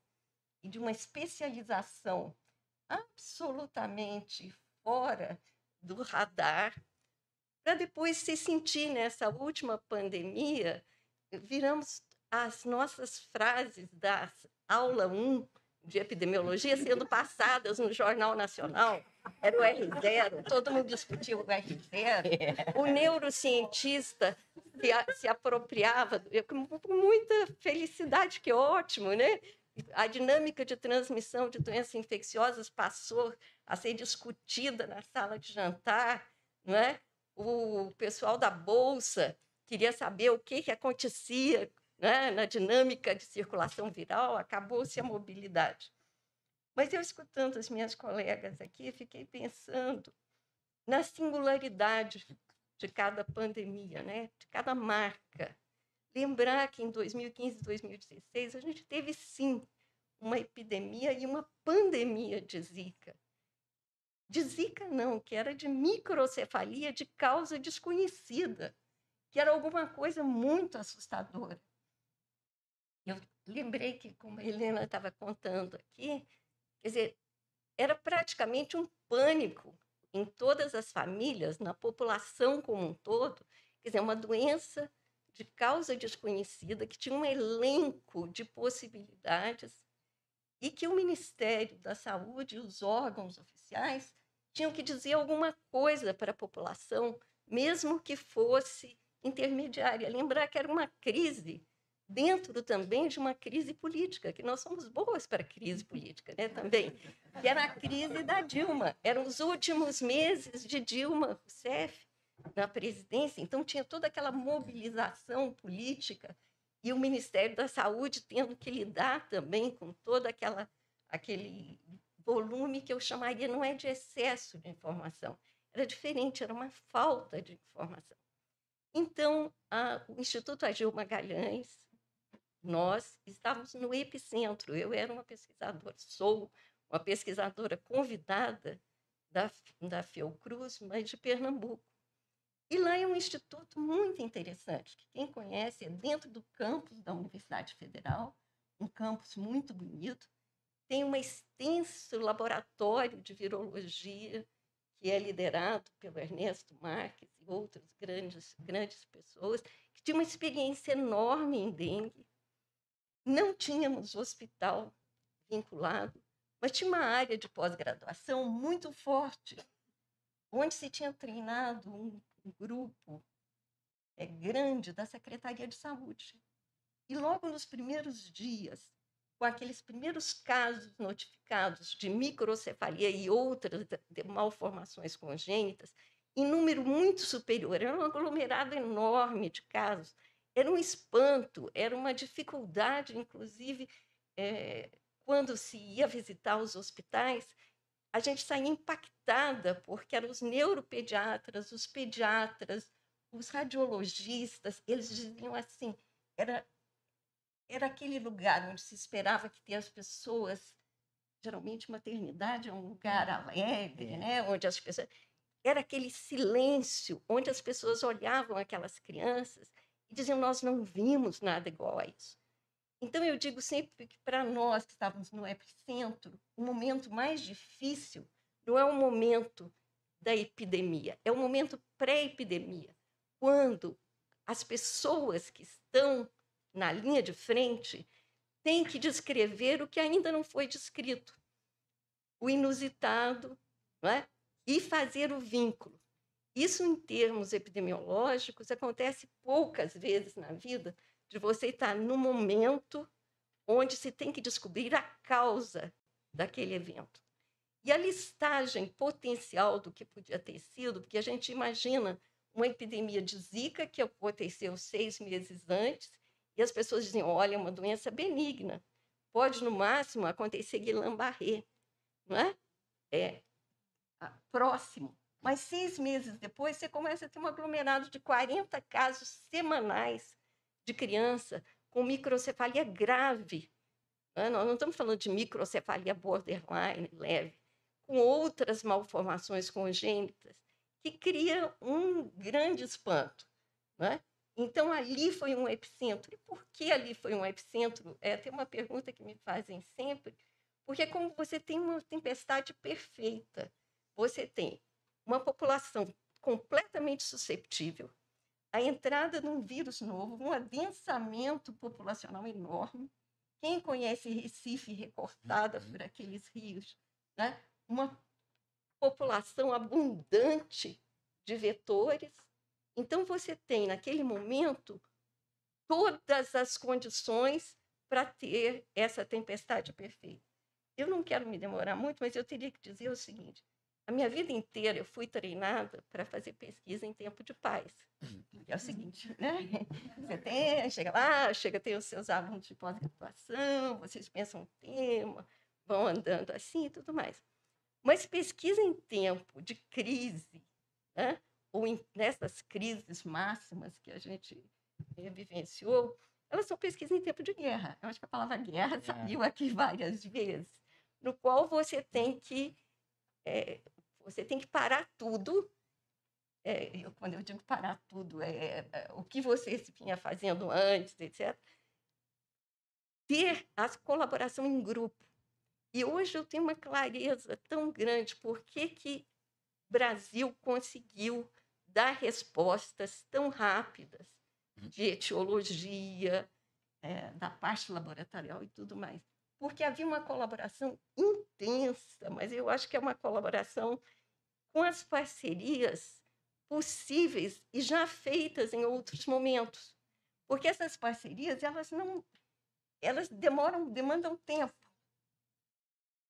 e de uma especialização absolutamente fora do radar, para depois se sentir nessa última pandemia, viramos as nossas frases da aula 1 de epidemiologia sendo passadas no Jornal Nacional. Era o R0, todo mundo discutia o R0. É. O neurocientista se, se apropriava, com muita felicidade, que ótimo, né? a dinâmica de transmissão de doenças infecciosas passou a ser discutida na sala de jantar, não é? O pessoal da bolsa queria saber o que, que acontecia né, na dinâmica de circulação viral, acabou-se a mobilidade. Mas eu escutando as minhas colegas aqui, fiquei pensando na singularidade de cada pandemia, né, de cada marca lembrar que em 2015 e 2016 a gente teve sim uma epidemia e uma pandemia de zika. De zika não, que era de microcefalia de causa desconhecida, que era alguma coisa muito assustadora. Eu lembrei que, como a Helena estava contando aqui, quer dizer, era praticamente um pânico em todas as famílias, na população como um todo, quer dizer, uma doença de causa desconhecida, que tinha um elenco de possibilidades e que o Ministério da Saúde e os órgãos oficiais tinham que dizer alguma coisa para a população, mesmo que fosse intermediária. Lembrar que era uma crise dentro também de uma crise política, que nós somos boas para crise política, né, também. Que era a crise da Dilma, eram os últimos meses de Dilma Rousseff, na presidência, então tinha toda aquela mobilização política e o Ministério da Saúde tendo que lidar também com toda aquela aquele volume que eu chamaria não é de excesso de informação, era diferente, era uma falta de informação. Então, a, o Instituto Agil Magalhães, nós estávamos no epicentro. Eu era uma pesquisadora, sou uma pesquisadora convidada da, da Fiocruz, mas de Pernambuco. E lá é um instituto muito interessante, que quem conhece é dentro do campus da Universidade Federal, um campus muito bonito, tem um extenso laboratório de virologia que é liderado pelo Ernesto Marques e outras grandes, grandes pessoas, que tinha uma experiência enorme em dengue. Não tínhamos hospital vinculado, mas tinha uma área de pós-graduação muito forte, onde se tinha treinado um grupo é grande da Secretaria de Saúde. E logo nos primeiros dias, com aqueles primeiros casos notificados de microcefalia e outras malformações congênitas, em número muito superior, era um aglomerado enorme de casos, era um espanto, era uma dificuldade, inclusive, é, quando se ia visitar os hospitais, a gente saía impactada, porque eram os neuropediatras, os pediatras, os radiologistas, eles diziam assim, era, era aquele lugar onde se esperava que tem as pessoas, geralmente maternidade é um lugar alegre, é. né, onde as pessoas... Era aquele silêncio onde as pessoas olhavam aquelas crianças e diziam, nós não vimos nada igual a isso. Então, eu digo sempre que para nós que estávamos no epicentro, o momento mais difícil não é o momento da epidemia, é o momento pré-epidemia, quando as pessoas que estão na linha de frente têm que descrever o que ainda não foi descrito, o inusitado, não é? e fazer o vínculo. Isso, em termos epidemiológicos, acontece poucas vezes na vida, de você estar no momento onde se tem que descobrir a causa daquele evento. E a listagem potencial do que podia ter sido, porque a gente imagina uma epidemia de Zika que aconteceu seis meses antes, e as pessoas dizem: olha, é uma doença benigna, pode no máximo acontecer guilain barré não é? É próximo. Mas seis meses depois, você começa a ter um aglomerado de 40 casos semanais de criança com microcefalia grave. Né? Nós não estamos falando de microcefalia borderline leve, com outras malformações congênitas, que cria um grande espanto. Né? Então, ali foi um epicentro. E por que ali foi um epicentro? É até uma pergunta que me fazem sempre, porque é como você tem uma tempestade perfeita. Você tem uma população completamente susceptível, a entrada de um vírus novo, um adensamento populacional enorme. Quem conhece Recife recortada uhum. por aqueles rios, né? uma população abundante de vetores. Então, você tem, naquele momento, todas as condições para ter essa tempestade perfeita. Eu não quero me demorar muito, mas eu teria que dizer o seguinte: a minha vida inteira eu fui treinada para fazer pesquisa em tempo de paz. é o seguinte, né? Você tem, chega lá, chega, tem os seus alunos de pós-graduação, vocês pensam um tema, vão andando assim e tudo mais. Mas pesquisa em tempo de crise, né? ou em, nessas crises máximas que a gente eh, vivenciou, elas são pesquisa em tempo de guerra. Eu acho que a palavra guerra é. saiu aqui várias vezes, no qual você tem que é, você tem que parar tudo. É, eu, quando eu digo parar tudo, é, é, é o que você vinha fazendo antes, etc. Ter a colaboração em grupo. E hoje eu tenho uma clareza tão grande por que o Brasil conseguiu dar respostas tão rápidas uhum. de etiologia, é, da parte laboratorial e tudo mais porque havia uma colaboração intensa, mas eu acho que é uma colaboração com as parcerias possíveis e já feitas em outros momentos. Porque essas parcerias, elas não elas demoram, demandam tempo.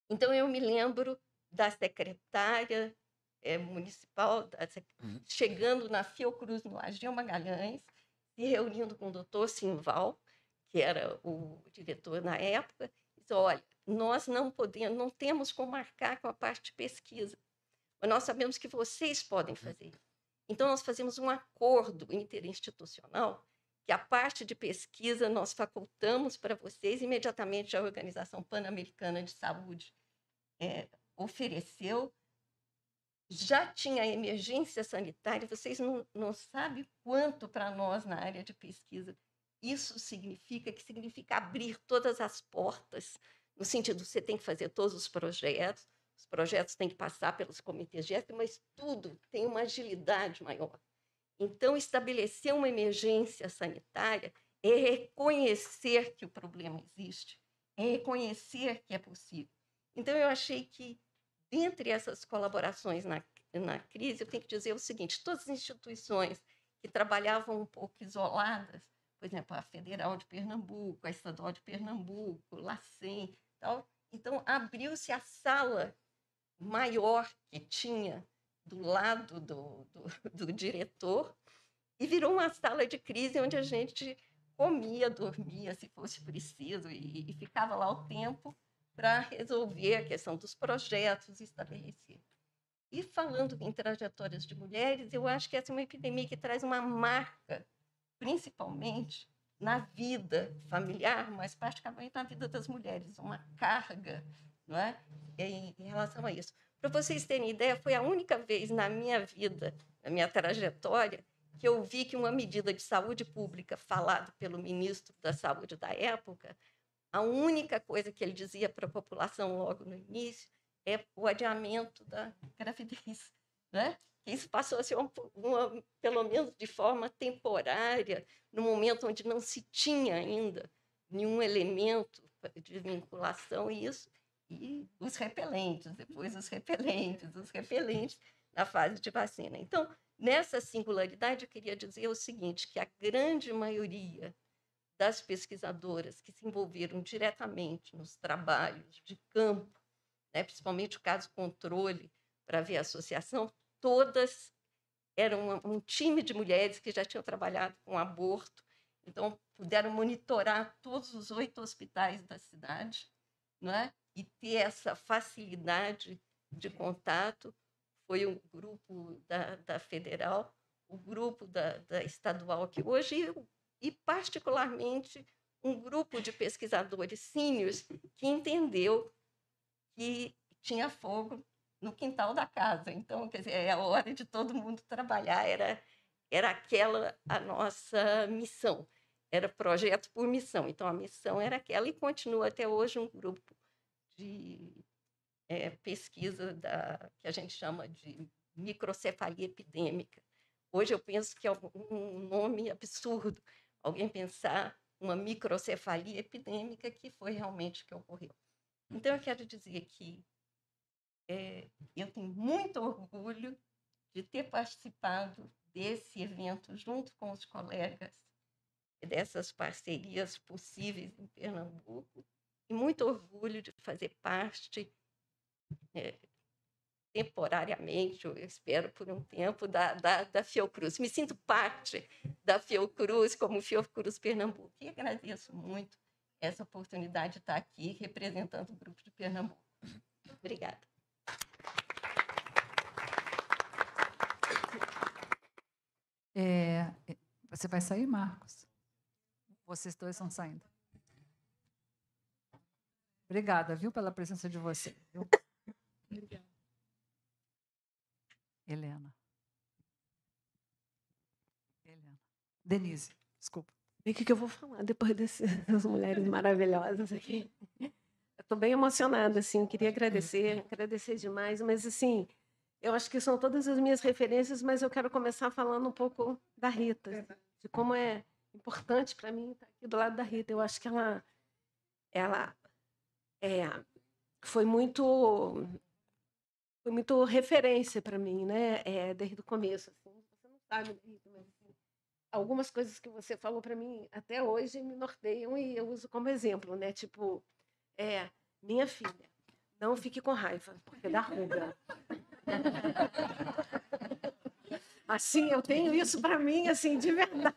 Então eu me lembro da secretária é, municipal, uhum. chegando na Fiocruz, no Agil Magalhães, se reunindo com o doutor Simval, que era o diretor na época, olha, nós não podemos, não temos como marcar com a parte de pesquisa, mas nós sabemos que vocês podem uhum. fazer. Então, nós fazemos um acordo interinstitucional que a parte de pesquisa nós facultamos para vocês imediatamente a Organização Pan-Americana de Saúde é, ofereceu. Já tinha emergência sanitária, vocês não, não sabem quanto para nós na área de pesquisa isso significa que significa abrir todas as portas, no sentido você tem que fazer todos os projetos, os projetos têm que passar pelos comitês de ética, mas tudo tem uma agilidade maior. Então, estabelecer uma emergência sanitária é reconhecer que o problema existe, é reconhecer que é possível. Então, eu achei que, dentre essas colaborações na, na crise, eu tenho que dizer o seguinte: todas as instituições que trabalhavam um pouco isoladas por exemplo, a Federal de Pernambuco, a Estadual de Pernambuco, LACEN, tal. Então, abriu-se a sala maior que tinha do lado do, do, do diretor e virou uma sala de crise onde a gente comia, dormia, se fosse preciso, e, e ficava lá o tempo para resolver a questão dos projetos estabelecidos. E falando em trajetórias de mulheres, eu acho que essa é uma epidemia que traz uma marca principalmente na vida familiar, mas praticamente na vida das mulheres, uma carga não é? em, em relação a isso. Para vocês terem ideia, foi a única vez na minha vida, na minha trajetória, que eu vi que uma medida de saúde pública falada pelo ministro da Saúde da época, a única coisa que ele dizia para a população logo no início é o adiamento da gravidez, né? Isso passou a ser uma, uma, pelo menos de forma temporária, no momento onde não se tinha ainda nenhum elemento de vinculação, e isso, e os repelentes, depois os repelentes, os repelentes na fase de vacina. Então, nessa singularidade, eu queria dizer o seguinte, que a grande maioria das pesquisadoras que se envolveram diretamente nos trabalhos de campo, né, principalmente o caso controle, para ver a associação, todas eram um time de mulheres que já tinham trabalhado com aborto, então puderam monitorar todos os oito hospitais da cidade, não é? E ter essa facilidade de contato foi um grupo da, da federal, o um grupo da, da, estadual que hoje e, particularmente um grupo de pesquisadores sênios que entendeu que tinha fogo no quintal da casa. Então, quer dizer, é a hora de todo mundo trabalhar, era, era aquela a nossa missão, era projeto por missão. Então, a missão era aquela e continua até hoje um grupo de é, pesquisa da, que a gente chama de microcefalia epidêmica. Hoje eu penso que é um nome absurdo alguém pensar uma microcefalia epidêmica que foi realmente o que ocorreu. Então, eu quero dizer que é, eu tenho muito orgulho de ter participado desse evento junto com os colegas, dessas parcerias possíveis em Pernambuco, e muito orgulho de fazer parte é, temporariamente, eu espero por um tempo, da, da, da, Fiocruz. Me sinto parte da Fiocruz, como Fiocruz Pernambuco. E agradeço muito essa oportunidade de estar aqui representando o grupo de Pernambuco. Obrigada. É, é, você vai sair, Marcos? Vocês dois estão saindo. Obrigada, viu, pela presença de você. Viu? Obrigada. Helena. Helena. Denise, desculpa. E o que, que eu vou falar depois dessas mulheres maravilhosas aqui? Estou bem emocionada, assim. Queria agradecer, agradecer demais, mas assim, eu acho que são todas as minhas referências, mas eu quero começar falando um pouco da Rita, assim, de como é importante para mim estar aqui do lado da Rita. Eu acho que ela, ela é, foi muito, foi muito referência para mim, né? É, desde o começo. Assim. Você não sabe, né, Rita, mas assim, algumas coisas que você falou para mim até hoje me norteiam e eu uso como exemplo, né? Tipo, é, minha filha, não fique com raiva, porque dá ruga. Assim, eu tenho isso para mim, assim, de verdade.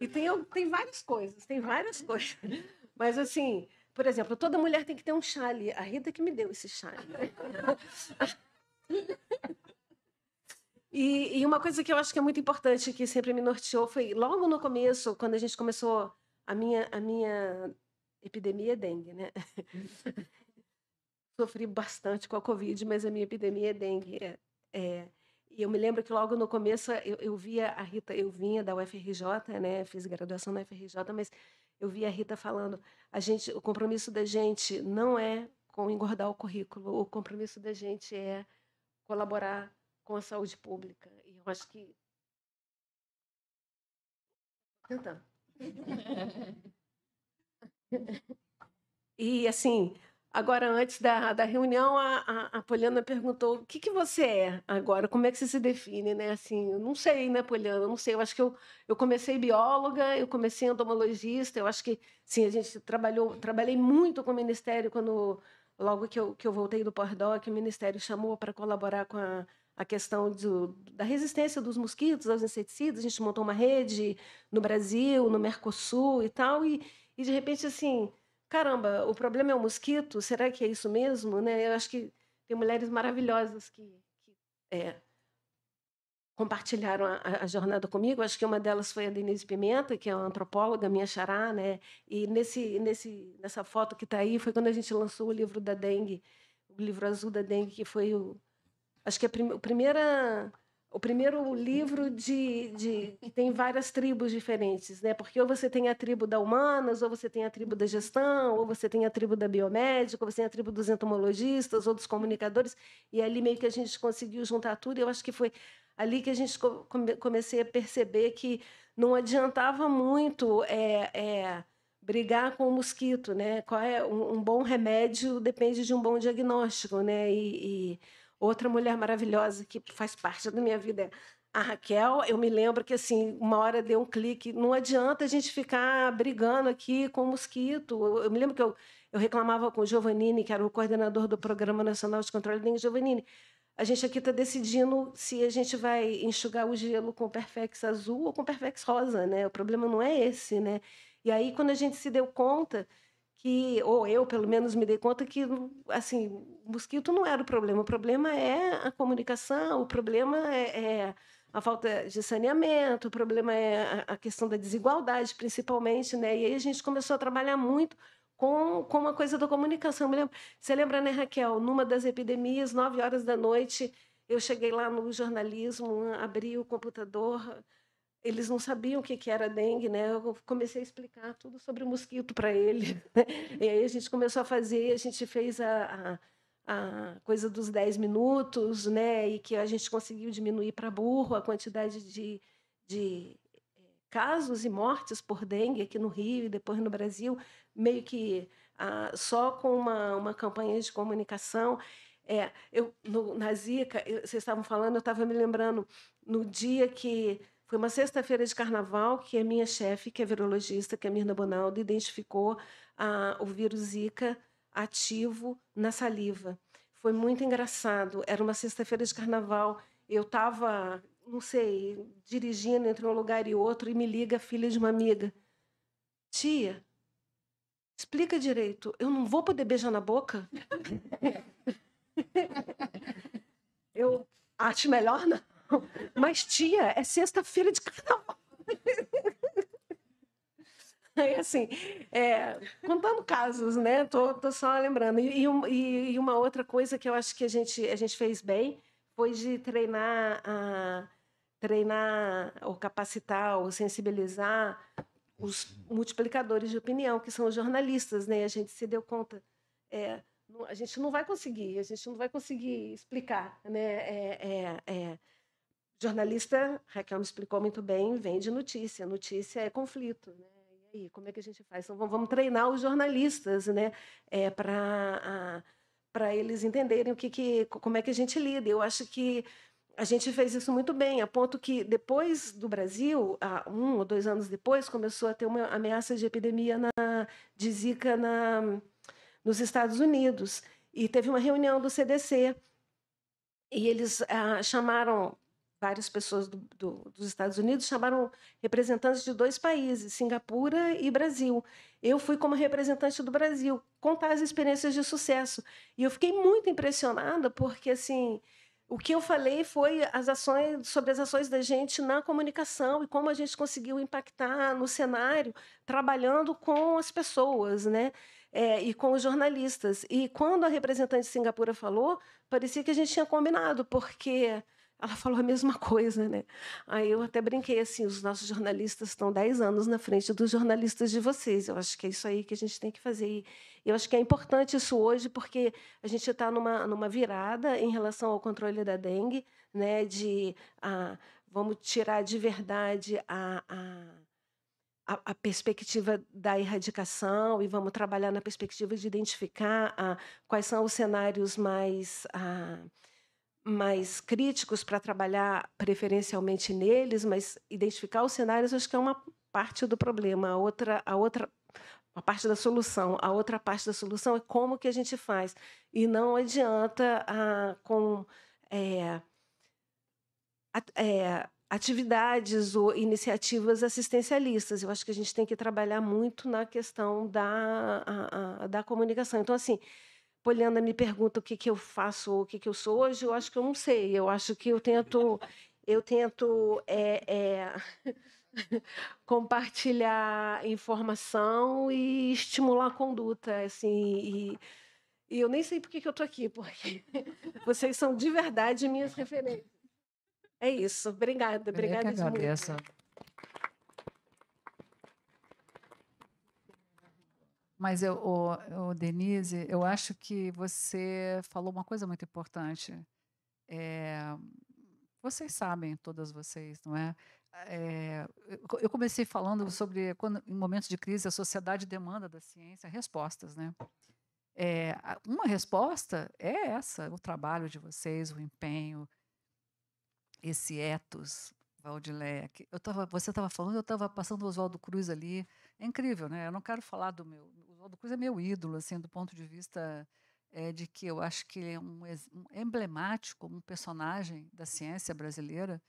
E tem, tem várias coisas, tem várias coisas. Mas, assim, por exemplo, toda mulher tem que ter um chale A Rita que me deu esse chale E, e, uma coisa que eu acho que é muito importante, que sempre me norteou, foi logo no começo, quando a gente começou a minha, a minha epidemia é dengue, né? sofri bastante com a Covid, mas a minha epidemia é dengue. É, é, e eu me lembro que logo no começo eu, eu via a Rita, eu vinha da UFRJ, né? Fiz graduação na UFRJ, mas eu via a Rita falando: a gente, o compromisso da gente não é com engordar o currículo, o compromisso da gente é colaborar com a saúde pública. E eu acho que. Tentando. e assim, Agora, antes da, da reunião, a, a, a Poliana perguntou o que, que você é agora, como é que você se define, né? Assim, eu não sei, né, Poliana? Eu não sei. Eu acho que eu, eu comecei bióloga, eu comecei entomologista, eu acho que sim, a gente trabalhou, trabalhei muito com o Ministério quando. Logo que eu, que eu voltei do pós que o Ministério chamou para colaborar com a, a questão do, da resistência dos mosquitos aos inseticidas. A gente montou uma rede no Brasil, no Mercosul e tal, e, e de repente, assim, caramba, o problema é o mosquito? Será que é isso mesmo? Né? Eu acho que tem mulheres maravilhosas que, que é, compartilharam a, a, jornada comigo. Acho que uma delas foi a Denise Pimenta, que é uma antropóloga, minha xará, né? E nesse, nesse, nessa foto que está aí foi quando a gente lançou o livro da dengue, o livro azul da dengue, que foi o, acho que a, prim, a primeira o primeiro livro de, de que tem várias tribos diferentes, né? Porque ou você tem a tribo da humanas, ou você tem a tribo da gestão, ou você tem a tribo da biomédica, ou você tem a tribo dos entomologistas, ou dos comunicadores, e ali meio que a gente conseguiu juntar tudo. E eu acho que foi ali que a gente come, comecei a perceber que não adiantava muito é, é, brigar com o mosquito, né? Qual é um, um, bom remédio depende de um bom diagnóstico, né? e, e Outra mulher maravilhosa que faz parte da minha vida é a Raquel. Eu me lembro que assim, uma hora deu um clique. Não adianta a gente ficar brigando aqui com o mosquito. Eu, eu me lembro que eu, eu reclamava com o Giovannini, que era o coordenador do Programa Nacional de Controle de Giovannini, a gente aqui está decidindo se a gente vai enxugar o gelo com perfex azul ou com perfex rosa, né? O problema não é esse, né? E aí, quando a gente se deu conta que ou eu pelo menos me dei conta que assim mosquito não era o problema o problema é a comunicação o problema é, é a falta de saneamento o problema é a questão da desigualdade principalmente né e aí a gente começou a trabalhar muito com, com a coisa da comunicação me lembro, você lembra né Raquel numa das epidemias nove horas da noite eu cheguei lá no jornalismo abri o computador eles não sabiam o que, que era dengue, né? Eu comecei a explicar tudo sobre o mosquito para ele. e aí a gente começou a fazer, a gente fez a, a, a, coisa dos 10 minutos, né? E que a gente conseguiu diminuir para burro a quantidade de, de eh, casos e mortes por dengue aqui no Rio e depois no Brasil, meio que ah, só com uma, uma campanha de comunicação. É, eu, no, na Zika, eu, vocês estavam falando, eu estava me lembrando, no dia que foi uma sexta-feira de carnaval que a minha chefe, que é virologista, que é Mirna Bonaldo, identificou ah, o vírus Zika ativo na saliva. Foi muito engraçado. Era uma sexta-feira de carnaval. Eu estava, não sei, dirigindo entre um lugar e outro e me liga a filha de uma amiga. Tia, explica direito. Eu não vou poder beijar na boca? eu acho melhor não. Mas, tia, é sexta-feira de carnaval. Aí, assim, é, contando casos, né? Tô, tô só lembrando. E, e, e, uma outra coisa que eu acho que a gente, a gente fez bem foi de treinar, a, treinar ou capacitar ou sensibilizar os multiplicadores de opinião, que são os jornalistas, né? A gente se deu conta... É, a gente não vai conseguir, a gente não vai conseguir explicar, né? É, é, é jornalista, Raquel me explicou muito bem, vem de notícia. Notícia é conflito. Né? E aí, como é que a gente faz? Então, vamos treinar os jornalistas né? é, para para eles entenderem o que, que como é que a gente lida. Eu acho que a gente fez isso muito bem, a ponto que depois do Brasil, há um ou dois anos depois, começou a ter uma ameaça de epidemia na, de Zika na, nos Estados Unidos. E teve uma reunião do CDC. E eles ah, chamaram várias pessoas do, do, dos Estados Unidos chamaram representantes de dois países, Singapura e Brasil. Eu fui como representante do Brasil, contar as experiências de sucesso. E eu fiquei muito impressionada, porque assim. O que eu falei foi as ações sobre as ações da gente na comunicação e como a gente conseguiu impactar no cenário trabalhando com as pessoas, né? É, e com os jornalistas. E quando a representante de Singapura falou, parecia que a gente tinha combinado, porque ela falou a mesma coisa, né? Aí eu até brinquei assim: os nossos jornalistas estão 10 anos na frente dos jornalistas de vocês. Eu acho que é isso aí que a gente tem que fazer. E eu acho que é importante isso hoje, porque a gente está numa, numa virada em relação ao controle da dengue, né? De ah, vamos tirar de verdade a, a a, perspectiva da erradicação e vamos trabalhar na perspectiva de identificar ah, quais são os cenários mais ah, mais críticos para trabalhar preferencialmente neles, mas identificar os cenários acho que é uma parte do problema, a outra, a outra uma parte da solução, a outra parte da solução é como que a gente faz e não adianta ah, com é, é, atividades ou iniciativas assistencialistas. Eu acho que a gente tem que trabalhar muito na questão da, a, a, da comunicação. Então assim Poliana me pergunta o que, que eu faço, o que, que eu sou hoje, eu acho que eu não sei. Eu acho que eu tento, eu tento é, é, compartilhar informação e estimular a conduta, assim. E, e eu nem sei por que, que eu estou aqui, porque vocês são de verdade minhas referências. É isso. Obrigada, é obrigada. Eu que agradeço. Muito. Mas eu, o, o Denise, eu acho que você falou uma coisa muito importante. É, vocês sabem, todas vocês, não é? é? eu comecei falando sobre quando em momentos de crise a sociedade demanda da ciência respostas, né? É, uma resposta é essa, o trabalho de vocês, o empenho, esse ethos, Valdileia. Eu tava, você estava falando, eu estava passando o Oswaldo Cruz ali, é incrível, né? Eu não quero falar do meu. O Oswaldo Cruz é meu ídolo, assim, do ponto de vista é, de que eu acho que ele é um, um emblemático, um personagem da ciência brasileira,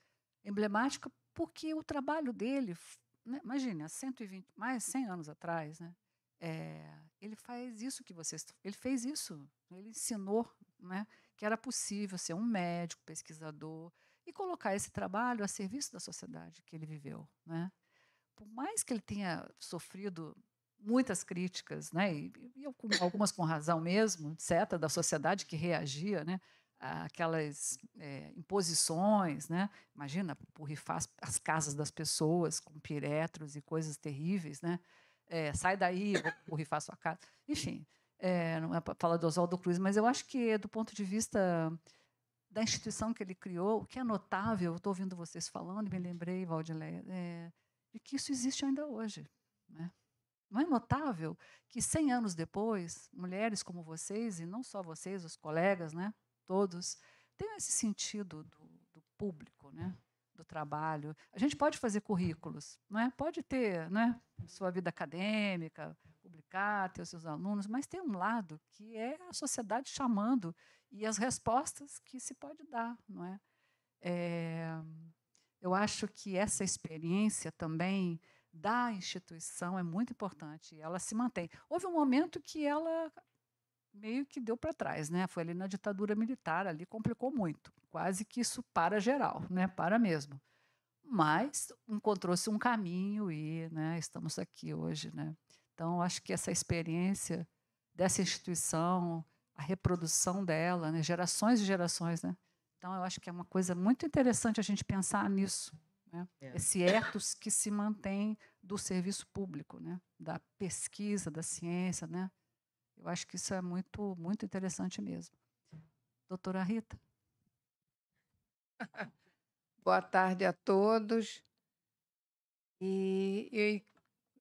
emblemático porque o trabalho dele, né, imagine, há 120, mais 100 anos atrás, né? É, ele faz isso que vocês. Ele fez isso, ele ensinou né, que era possível ser um médico, pesquisador, e colocar esse trabalho a serviço da sociedade que ele viveu. Né? por mais que ele tenha sofrido muitas críticas, né, e, e algumas com razão mesmo, certa da sociedade que reagia, né, aquelas é, imposições, né? Imagina purrifar as, as casas das pessoas com piretros e coisas terríveis, né? É, sai daí, vou purrifar sua casa. Enfim, é, não é para falar do Oswaldo Cruz, mas eu acho que do ponto de vista da instituição que ele criou, o que é notável, eu estou ouvindo vocês falando e me lembrei, Valdileia, é, de que isso existe ainda hoje. Né? Não é notável que, 100 anos depois, mulheres como vocês, e não só vocês, os colegas, né, todos, tenham esse sentido do, do público, né, do trabalho. A gente pode fazer currículos, né, pode ter né, sua vida acadêmica, publicar, ter os seus alunos, mas tem um lado que é a sociedade chamando e as respostas que se pode dar. Não é? é eu acho que essa experiência também da instituição é muito importante. Ela se mantém. Houve um momento que ela meio que deu para trás, né? Foi ali na ditadura militar, ali complicou muito, quase que isso para geral, né? Para mesmo. Mas encontrou-se um caminho e, né? Estamos aqui hoje, né? Então acho que essa experiência dessa instituição, a reprodução dela, né? Gerações e gerações, né? Então, eu acho que é uma coisa muito interessante a gente pensar nisso. Né? É. Esse ethos que se mantém do serviço público, né? da pesquisa, da ciência. Né? Eu acho que isso é muito, muito interessante mesmo. Doutora Rita. Boa tarde a todos. E,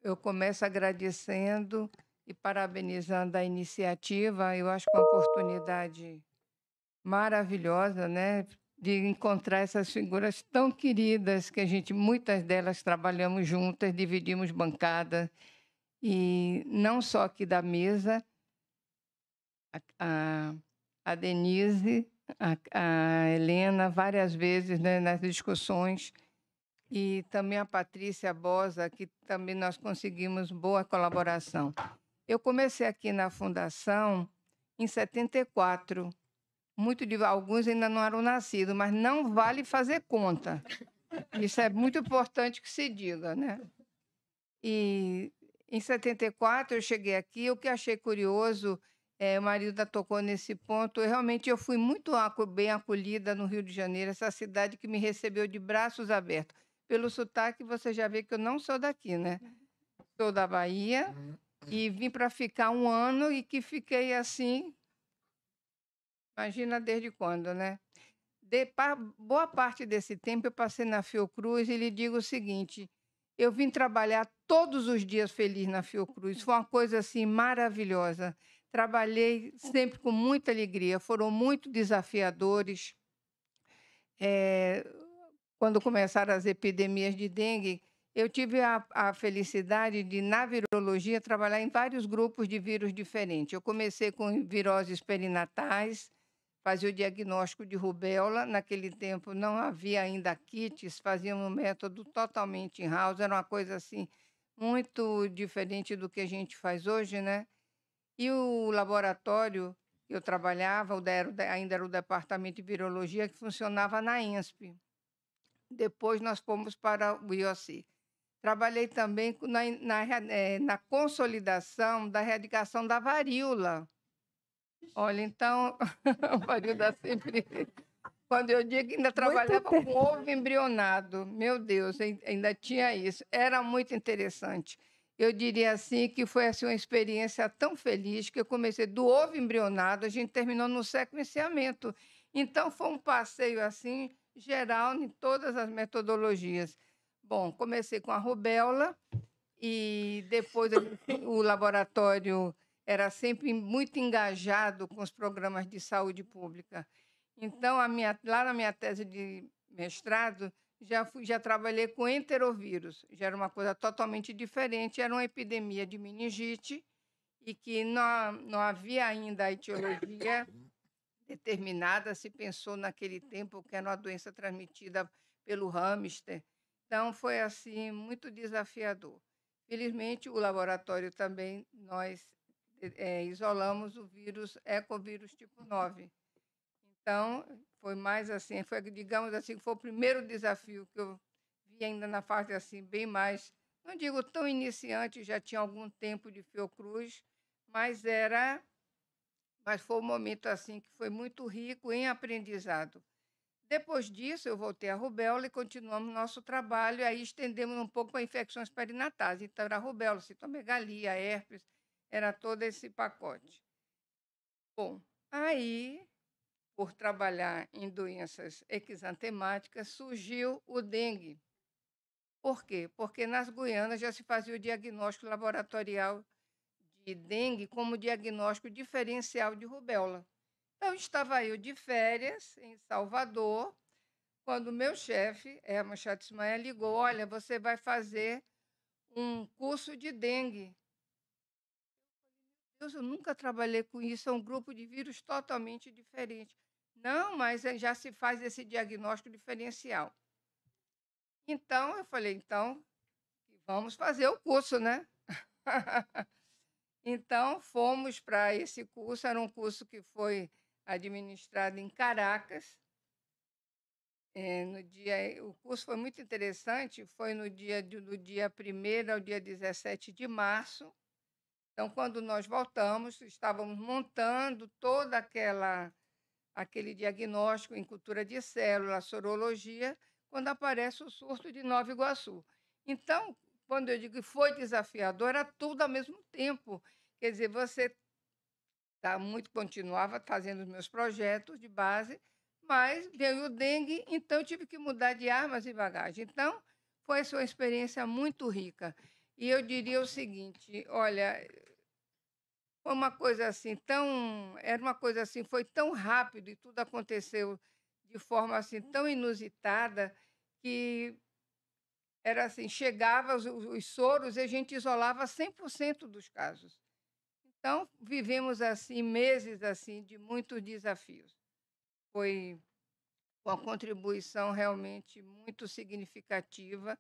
eu começo agradecendo e parabenizando a iniciativa. Eu acho que é uma oportunidade maravilhosa, né? De encontrar essas figuras tão queridas que a gente, muitas delas, trabalhamos juntas, dividimos bancada e não só aqui da mesa, a, a Denise, a, a, Helena, várias vezes né, nas discussões, e também a Patrícia Bosa, que também nós conseguimos boa colaboração. Eu comecei aqui na Fundação em 74, muito de alguns ainda não eram nascidos, mas não vale fazer conta. Isso é muito importante que se diga, né? E em 74 eu cheguei aqui, o que achei curioso, é, o marido tocou nesse ponto, eu, realmente eu fui muito bem acolhida no Rio de Janeiro, essa cidade que me recebeu de braços abertos. Pelo sotaque você já vê que eu não sou daqui, né? Sou da Bahia uhum. e vim para ficar um ano e que fiquei assim Imagina desde quando, né? De, pa, boa parte desse tempo eu passei na Fiocruz e lhe digo o seguinte: eu vim trabalhar todos os dias feliz na Fiocruz. Foi uma coisa assim maravilhosa. Trabalhei sempre com muita alegria. Foram muito desafiadores. É, quando começaram as epidemias de dengue, eu tive a, a, felicidade de, na virologia, trabalhar em vários grupos de vírus diferentes. Eu comecei com viroses perinatais, fazia o diagnóstico de rubéola. Naquele tempo não havia ainda kits, faziam um método totalmente in-house, era uma coisa assim muito diferente do que a gente faz hoje, né? E o laboratório que eu trabalhava, ainda era o departamento de virologia, que funcionava na ENSP. Depois nós fomos para o IOC. Trabalhei também na, na, eh, na consolidação da erradicação da varíola Olha, então, o marido dá tá sempre. Quando eu digo que ainda trabalhava com ovo embrionado, meu Deus, ainda tinha isso. Era muito interessante. Eu diria assim que foi assim, uma experiência tão feliz que eu comecei do ovo embrionado, a gente terminou no sequenciamento. Então, foi um passeio assim geral em todas as metodologias. Bom, comecei com a rubéola e depois o laboratório era sempre muito engajado com os programas de saúde pública. Então, minha, lá na minha tese de mestrado, já, fui, já trabalhei com enterovírus, já era uma coisa totalmente diferente, era uma epidemia de meningite e que não, não havia ainda a etiologia determinada, se pensou naquele tempo que era uma doença transmitida pelo hamster. Então, foi assim, muito desafiador. Felizmente, o laboratório também, nós é, isolamos o vírus ecovírus tipo 9. Então, foi mais assim, foi, digamos assim, foi o primeiro desafio que eu vi ainda na fase assim, bem mais, não digo tão iniciante, já tinha algum tempo de Fiocruz, mas era, mas foi um momento assim que foi muito rico em aprendizado. Depois disso, eu voltei à rubéola e continuamos nosso trabalho. Aí estendemos um pouco para infecções perinatais. Então, era rubéola, citomegalia, herpes, era todo esse pacote. Bom, aí, por trabalhar em doenças exantemáticas, surgiu o dengue. Por quê? Porque nas Guianas já se fazia o diagnóstico laboratorial de dengue como diagnóstico diferencial de rubéola. Então, estava eu de férias em Salvador, quando o meu chefe, Herman Chatsmaia, ligou: Olha, você vai fazer um curso de dengue Deus, eu nunca trabalhei com isso, é um grupo de vírus totalmente diferente. Não, mas eh, já se faz esse diagnóstico diferencial. Então, eu falei, então, vamos fazer o curso, né? então, fomos para esse curso, era um curso que foi administrado em Caracas. É, no dia, o curso foi muito interessante, foi no dia, do dia 1 ao dia 17 de março. Então, quando nós voltamos, estávamos montando toda aquela aquele diagnóstico em cultura de célula, sorologia, quando aparece o surto de Nova Iguaçu. Então, quando eu digo que foi desafiador, era tudo ao mesmo tempo. Quer dizer, você tá muito continuava fazendo os meus projetos de base, mas veio o dengue, então tive que mudar de armas e bagagem. Então, foi uma experiência muito rica. E eu diria o seguinte, olha, foi uma coisa assim tão, era uma coisa assim, foi tão rápido e tudo aconteceu de forma assim tão inusitada que era assim, chegava os, os soros e a gente isolava 100% dos casos. Então, vivemos assim meses assim de muitos desafios. Foi uma contribuição realmente muito significativa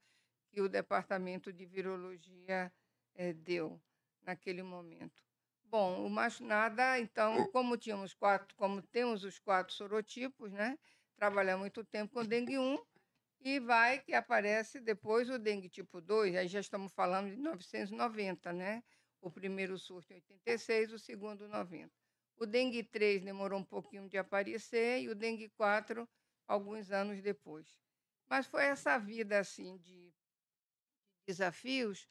que o departamento de virologia é, deu naquele momento. Bom, o nada então, como tínhamos quatro, como temos os quatro sorotipos, né? Trabalhar muito tempo com dengue 1 e vai que aparece depois o dengue tipo 2, aí já estamos falando de 990, né? O primeiro surto em 86, o segundo 90. O dengue 3 demorou um pouquinho de aparecer e o dengue 4 alguns anos depois. Mas foi essa vida assim de desafios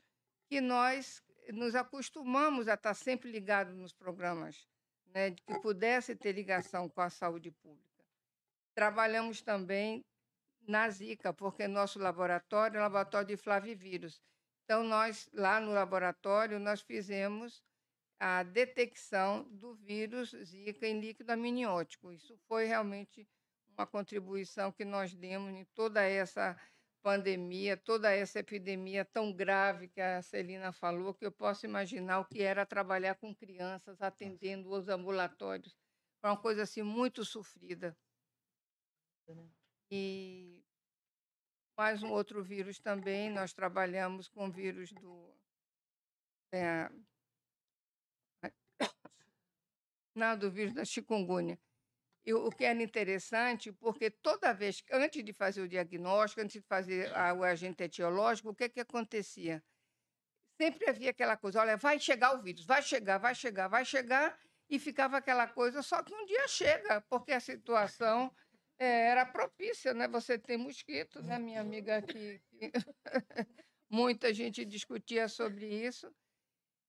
que nós nos acostumamos a estar sempre ligados nos programas né, que pudesse ter ligação com a saúde pública. Trabalhamos também na Zika, porque nosso laboratório é o laboratório de flavivírus. Então, nós, lá no laboratório, nós fizemos a detecção do vírus Zika em líquido amniótico. Isso foi realmente uma contribuição que nós demos em toda essa pandemia, toda essa epidemia tão grave que a Celina falou, que eu posso imaginar o que era trabalhar com crianças, atendendo os ambulatórios. Foi uma coisa assim muito sofrida. Né. E mais um outro vírus também, nós trabalhamos com o vírus do. É, não, do vírus da chikungunya o que era interessante, porque toda vez, antes de fazer o diagnóstico, antes de fazer a, o agente etiológico, o que, que acontecia? Sempre havia aquela coisa: olha, vai chegar o vírus, vai chegar, vai chegar, vai chegar, e ficava aquela coisa. Só que um dia chega, porque a situação é, era propícia, né? Você tem mosquito, né, minha amiga aqui? Que... Muita gente discutia sobre isso.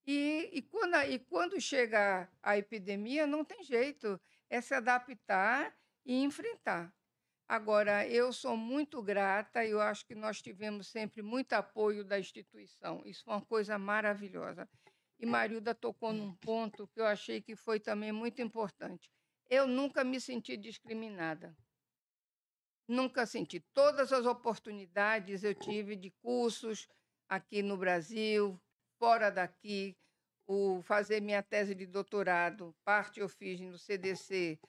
E, e, quando, e quando chega a epidemia, não tem jeito é se adaptar e enfrentar. Agora, eu sou muito grata, eu acho que nós tivemos sempre muito apoio da instituição. Isso foi uma coisa maravilhosa. E Marilda tocou num ponto que eu achei que foi também muito importante. Eu nunca me senti discriminada. Nunca senti. Todas as oportunidades eu tive de cursos aqui no Brasil, fora daqui, o fazer minha tese de doutorado, parte eu fiz no CDC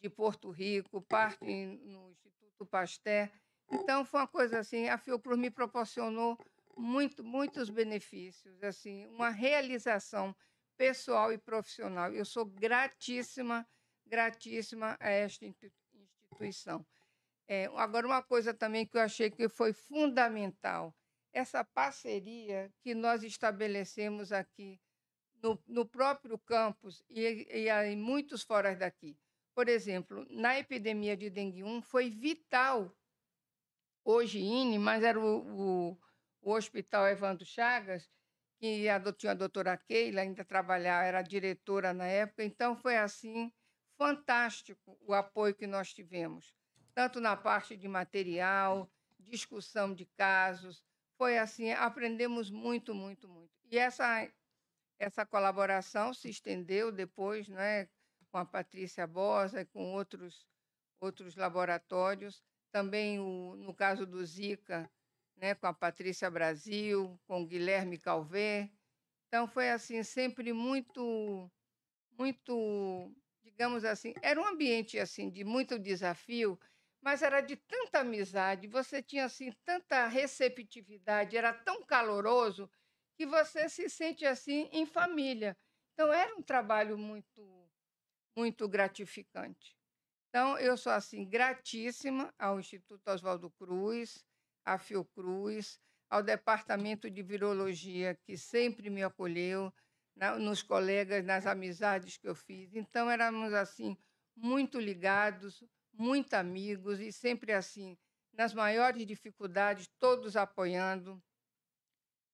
de Porto Rico, parte no Instituto Pasteur. Então foi uma coisa assim, a Fiocruz me proporcionou muito, muitos benefícios, assim, uma realização pessoal e profissional. Eu sou gratíssima, gratíssima a esta instituição. É, agora, uma coisa também que eu achei que foi fundamental, essa parceria que nós estabelecemos aqui no, no próprio campus e, e em muitos fora daqui. Por exemplo, na epidemia de dengue 1, foi vital, hoje INE, mas era o, o, o Hospital Evandro Chagas, que tinha a doutora Keila, ainda trabalhava, era diretora na época, então foi assim fantástico o apoio que nós tivemos, tanto na parte de material, discussão de casos, foi assim, aprendemos muito, muito, muito. E essa essa colaboração se estendeu depois né, com a Patrícia Bosa e com outros, outros laboratórios. Também, o, no caso do Zika, né, com a Patrícia Brasil, com Guilherme Calvé. Então, foi assim, sempre muito, muito, digamos assim, era um ambiente assim de muito desafio, mas era de tanta amizade, você tinha assim tanta receptividade, era tão caloroso que você se sente assim em família. Então era um trabalho muito muito gratificante. Então eu sou assim gratíssima ao Instituto Oswaldo Cruz, à Fiocruz, ao departamento de virologia que sempre me acolheu, na, nos colegas, nas amizades que eu fiz. Então éramos assim muito ligados, muito amigos e sempre assim nas maiores dificuldades todos apoiando.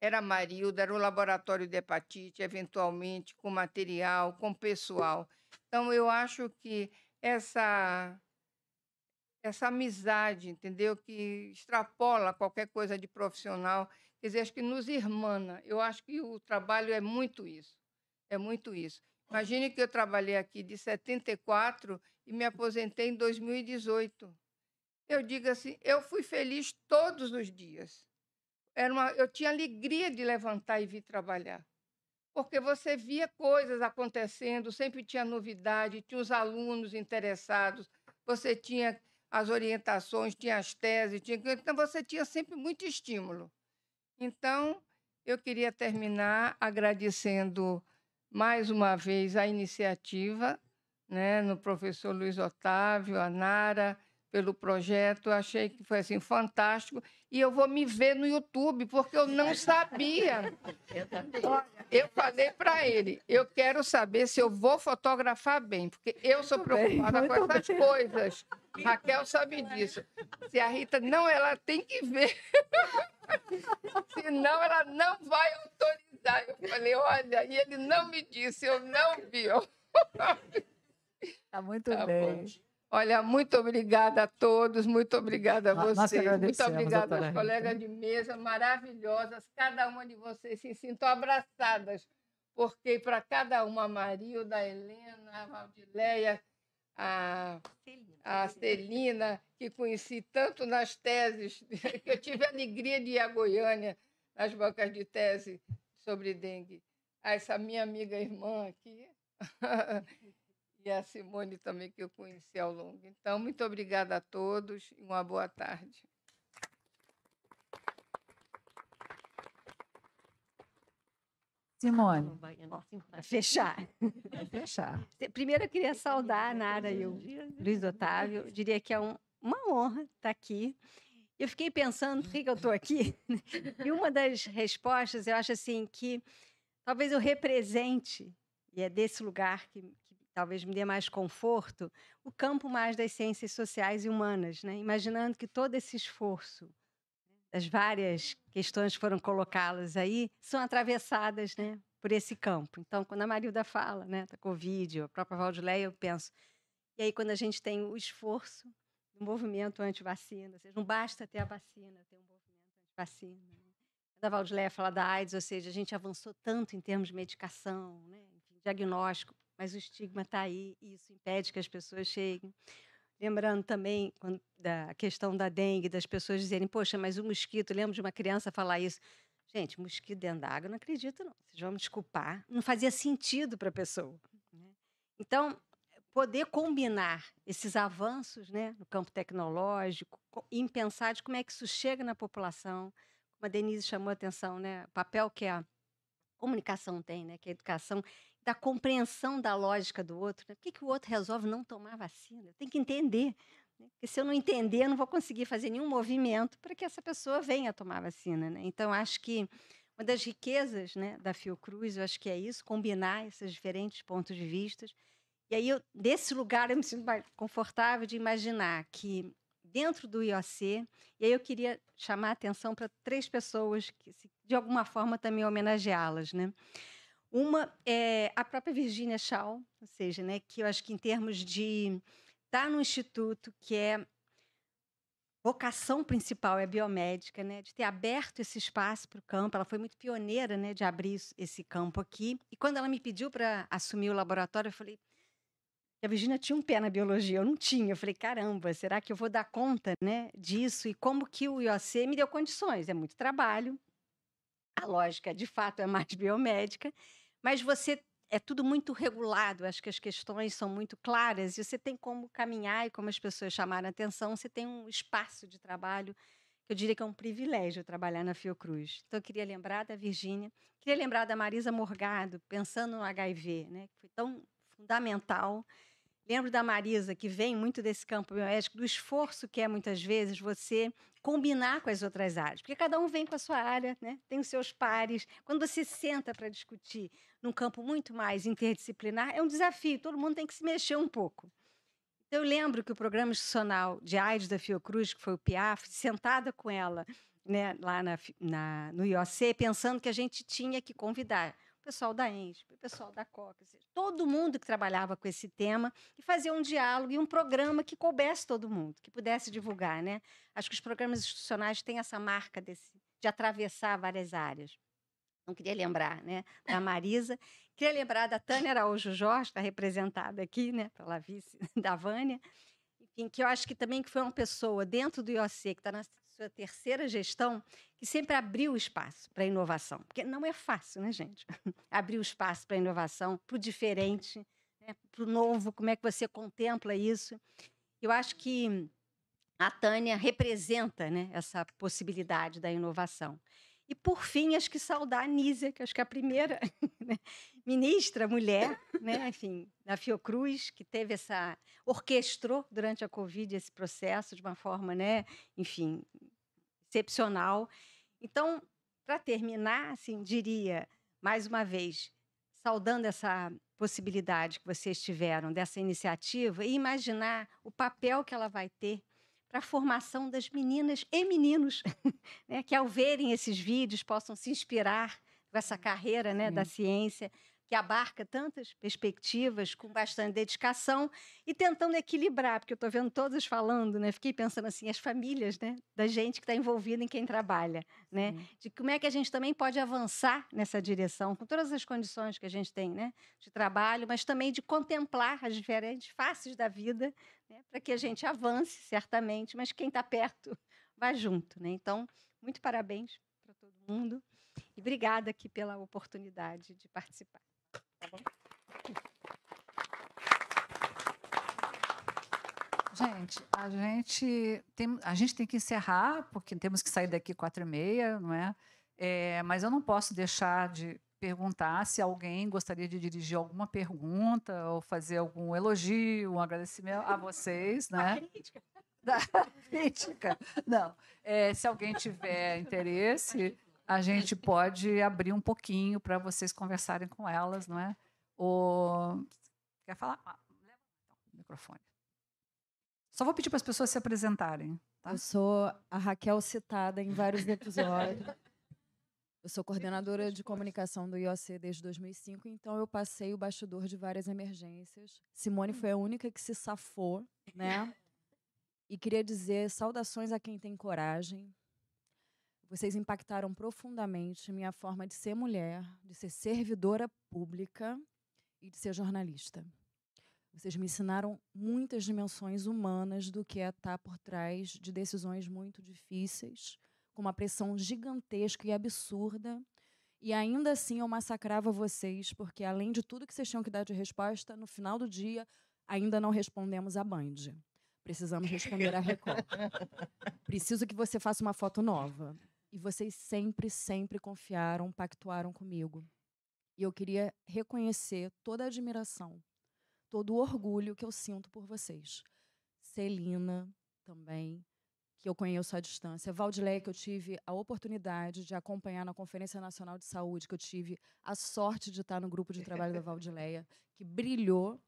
Era marido Marilda, era o laboratório de hepatite, eventualmente, com material, com pessoal. Então, eu acho que essa essa amizade, entendeu? Que extrapola qualquer coisa de profissional. Quer dizer, acho que nos irmana. Eu acho que o trabalho é muito isso. É muito isso. Imagine que eu trabalhei aqui de 74 e me aposentei em 2018. Eu digo assim, eu fui feliz todos os dias era uma, eu tinha alegria de levantar e vir trabalhar. Porque você via coisas acontecendo, sempre tinha novidade, tinha os alunos interessados, você tinha as orientações, tinha as teses, tinha... então você tinha sempre muito estímulo. Então, eu queria terminar agradecendo mais uma vez a iniciativa, né, no professor Luiz Otávio, a Nara, pelo projeto. achei que foi assim fantástico e eu vou me ver no YouTube, porque eu não sabia. Eu também. Eu falei para ele, eu quero saber se eu vou fotografar bem, porque eu sou preocupada com essas bem. coisas. Raquel sabe disso. Se a Rita não, ela tem que ver. Senão ela não vai autorizar. Eu falei, olha, e ele não me disse, eu não vi. Tá muito tá bem. Bom. Olha, muito obrigada a todos, muito obrigada a vocês, muito obrigada às colegas né? de mesa maravilhosas, cada uma de vocês se sintam abraçadas, porque para cada uma, a Marilda, a Helena, a Valdileia, a, a Celina, que conheci tanto nas teses, que eu tive a alegria de ir à Goiânia, nas bancas de tese sobre dengue, a ah, essa minha amiga irmã aqui. e a Simone também, que eu conheci ao longo. Então, muito obrigada a todos e uma boa tarde. Simone. Vai né? fechar. fechar. Primeiro, eu queria saudar a Nara e o Luiz Otávio. Eu diria que é um, uma honra estar tá aqui. Eu fiquei pensando por que, que eu estou aqui. E uma das respostas, eu acho assim, que talvez eu represente, e é desse lugar que, talvez me dê mais conforto, o campo mais das ciências sociais e humanas, né? imaginando que todo esse esforço, né, as várias questões que foram colocadas aí, são atravessadas né, por esse campo. Então, quando a Marilda fala né, da Covid, a própria Valdileia, eu penso. E aí, quando a gente tem o esforço do movimento anti-vacina, ou seja, não basta ter a vacina, ter um movimento anti-vacina. Né? da Valdileia fala da AIDS, ou seja, a gente avançou tanto em termos de medicação, né? Enfim, diagnóstico, mas o estigma está aí e isso impede que as pessoas cheguem. Lembrando também quando, da questão da dengue, das pessoas dizerem, poxa, mas o mosquito, lembro de uma criança falar isso. Gente, mosquito dentro d'água, não acredito não, vocês vão me desculpar. Não fazia sentido para a pessoa. Né? Então, poder combinar esses avanços né, no campo tecnológico e pensar de como é que isso chega na população, como a Denise chamou a atenção, né, o papel que a comunicação tem, né, que a educação da compreensão da lógica do outro. Né? Por que, que o outro resolve não tomar vacina? Eu tenho que entender. Né? Porque se eu não entender, eu não vou conseguir fazer nenhum movimento para que essa pessoa venha tomar vacina. Né? Então, acho que uma das riquezas né, da Fiocruz, eu acho que é isso, combinar esses diferentes pontos de vista. E aí, eu, desse lugar, eu me sinto mais confortável de imaginar que dentro do IOC, e aí eu queria chamar a atenção para três pessoas que, de alguma forma, também homenageá-las, né? Uma é a própria Virginia Shaw, ou seja, né, que eu acho que em termos de estar tá no instituto, que é vocação principal é biomédica, né, de ter aberto esse espaço para o campo, ela foi muito pioneira, né, de abrir esse campo aqui. E quando ela me pediu para assumir o laboratório, eu falei, a Virginia tinha um pé na biologia, eu não tinha. Eu falei, caramba, será que eu vou dar conta, né, disso? E como que o IOC me deu condições? É muito trabalho. A lógica, de fato, é mais biomédica mas você é tudo muito regulado, acho que as questões são muito claras e você tem como caminhar e como as pessoas chamarem a atenção, você tem um espaço de trabalho que eu diria que é um privilégio trabalhar na Fiocruz. Então eu queria lembrar da Virgínia, queria lembrar da Marisa Morgado, pensando no HIV, né, que foi tão fundamental lembro da Marisa, que vem muito desse campo bioético, do esforço que é muitas vezes você combinar com as outras áreas, porque cada um vem com a sua área, né? tem os seus pares. Quando você senta para discutir num campo muito mais interdisciplinar, é um desafio, todo mundo tem que se mexer um pouco. Eu lembro que o programa institucional de AIDS da Fiocruz, que foi o PIAF, sentada com ela né, lá na, na, no IOC, pensando que a gente tinha que convidar pessoal da ENSP, o pessoal da COCA, todo mundo que trabalhava com esse tema e fazer um diálogo e um programa que coubesse todo mundo, que pudesse divulgar. Né? Acho que os programas institucionais têm essa marca desse, de atravessar várias áreas. Não queria lembrar né, da Marisa, queria lembrar da Tânia Araújo Jorge, está representada aqui né, pela vice da Vânia, enfim, que eu acho que também que foi uma pessoa dentro do IOC, que está na sua terceira gestão, que sempre abriu espaço para inovação. Porque não é fácil, né, gente? abrir o espaço para inovação, para o diferente, né, para o novo, como é que você contempla isso. Eu acho que a Tânia representa né, essa possibilidade da inovação. E, por fim, acho que saudar a Nízia, que acho que é a primeira né, ministra mulher, né, enfim, da Fiocruz, que teve essa. orquestrou durante a Covid esse processo de uma forma, né, enfim, excepcional. Então, para terminar, assim, diria mais uma vez, saudando essa possibilidade que vocês tiveram dessa iniciativa e imaginar o papel que ela vai ter para a formação das meninas e meninos, né, que ao verem esses vídeos possam se inspirar com essa uhum. carreira né, da ciência, que abarca tantas perspectivas com bastante dedicação e tentando equilibrar, porque eu estou vendo todos falando, né? Fiquei pensando assim, as famílias, né, da gente que está envolvida em quem trabalha, né? Sim. De como é que a gente também pode avançar nessa direção com todas as condições que a gente tem, né, de trabalho, mas também de contemplar as diferentes faces da vida, né, para que a gente avance certamente, mas quem está perto vai junto, né? Então, muito parabéns para todo mundo e obrigada aqui pela oportunidade de participar. Gente, a gente tem, a gente tem que encerrar, porque temos que sair daqui quatro e meia, não é? é? Mas eu não posso deixar de perguntar se alguém gostaria de dirigir alguma pergunta ou fazer algum elogio, um agradecimento a vocês, né? crítica. Da crítica. Não. É, se alguém tiver interesse a gente pode abrir um pouquinho para vocês conversarem com elas, não é? Ou... Quer falar? Ah, leva o microfone. Só vou pedir para as pessoas se apresentarem. Tá? Eu sou a Raquel citada em vários episódios. eu sou coordenadora de comunicação do IOC desde 2005, então eu passei o bastidor de várias emergências. Simone foi a única que se safou, né? E queria dizer saudações a quem tem coragem, vocês impactaram profundamente minha forma de ser mulher, de ser servidora pública e de ser jornalista. Vocês me ensinaram muitas dimensões humanas do que é estar tá por trás de decisões muito difíceis, com uma pressão gigantesca e absurda. E ainda assim eu massacrava vocês, porque além de tudo que vocês tinham que dar de resposta, no final do dia ainda não respondemos a Band. Precisamos responder a Record. Preciso que você faça uma foto nova. E vocês sempre, sempre confiaram, pactuaram comigo. E eu queria reconhecer toda a admiração, todo o orgulho que eu sinto por vocês. Celina também, que eu conheço à distância. Valdileia, que eu tive a oportunidade de acompanhar na Conferência Nacional de Saúde, que eu tive a sorte de estar no grupo de trabalho da Valdileia, que brilhou.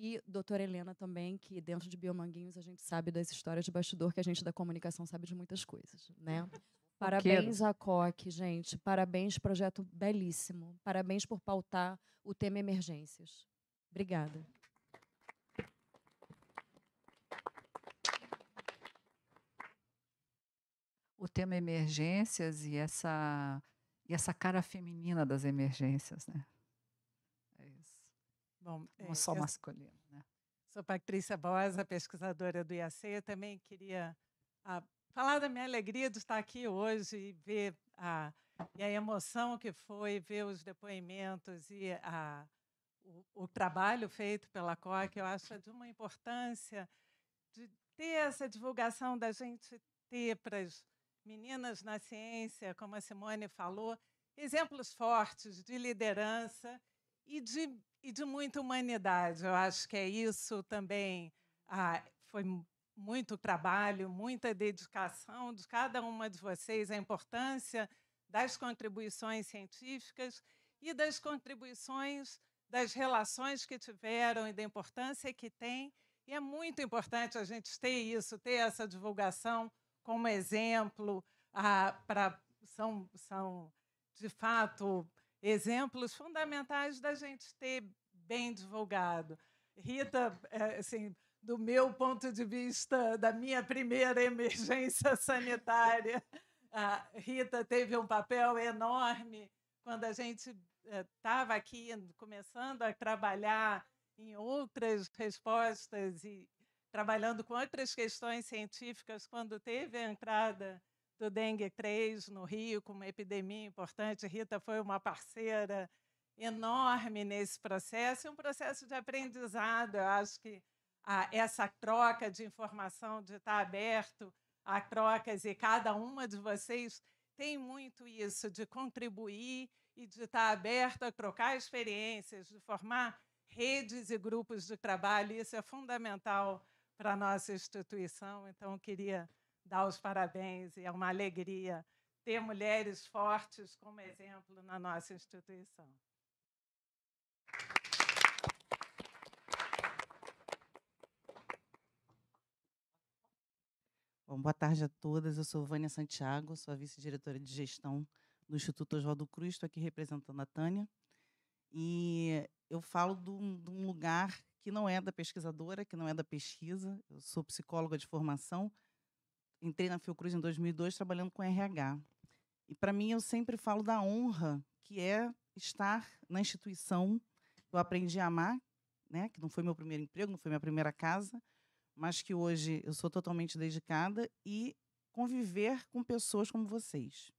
E doutora Helena também, que dentro de Biomanguinhos a gente sabe das histórias de bastidor, que a gente da comunicação sabe de muitas coisas, né? É Parabéns à COC, gente. Parabéns, projeto belíssimo. Parabéns por pautar o tema emergências. Obrigada. O tema emergências e essa, e essa cara feminina das emergências, né? É isso. Bom, Não é, é só masculino, né? Sou Patrícia Bosa, pesquisadora do IAC. Eu também queria a, ah, falar da minha alegria de estar aqui hoje e ver a, e a emoção que foi ver os depoimentos e a, o, o trabalho feito pela COC. Eu acho é de uma importância de ter essa divulgação da gente ter para as meninas na ciência, como a Simone falou, exemplos fortes de liderança e de, e de muita humanidade. Eu acho que é isso também. Ah, foi muito trabalho, muita dedicação de cada uma de vocês, a importância das contribuições científicas e das contribuições das relações que tiveram e da importância que tem. E é muito importante a gente ter isso, ter essa divulgação como exemplo ah, são, são de fato exemplos fundamentais da gente ter bem divulgado. Rita, eh, assim, do meu ponto de vista, da minha primeira emergência sanitária. A Rita teve um papel enorme quando a gente estava eh, aqui começando a trabalhar em outras respostas e trabalhando com outras questões científicas quando teve a entrada do dengue 3 no Rio, com uma epidemia importante. Rita foi uma parceira enorme nesse processo, um processo de aprendizado. Eu acho que a essa troca de informação, de estar aberto a trocas, e cada uma de vocês tem muito isso, de contribuir e de estar aberto a trocar experiências, de formar redes e grupos de trabalho, isso é fundamental para a nossa instituição. Então, eu queria dar os parabéns e é uma alegria ter mulheres fortes como exemplo na nossa instituição. Bom, boa tarde a todas. Eu sou Vânia Santiago, sou a vice-diretora de gestão do Instituto Oswaldo Cruz, estou aqui representando a Tânia. E eu falo de um, de um lugar que não é da pesquisadora, que não é da pesquisa. Eu sou psicóloga de formação. Entrei na Fiocruz em 2002 trabalhando com RH. E para mim eu sempre falo da honra que é estar na instituição que eu aprendi a amar, né? Que não foi meu primeiro emprego, não foi minha primeira casa, mas que hoje eu sou totalmente dedicada e conviver com pessoas como vocês.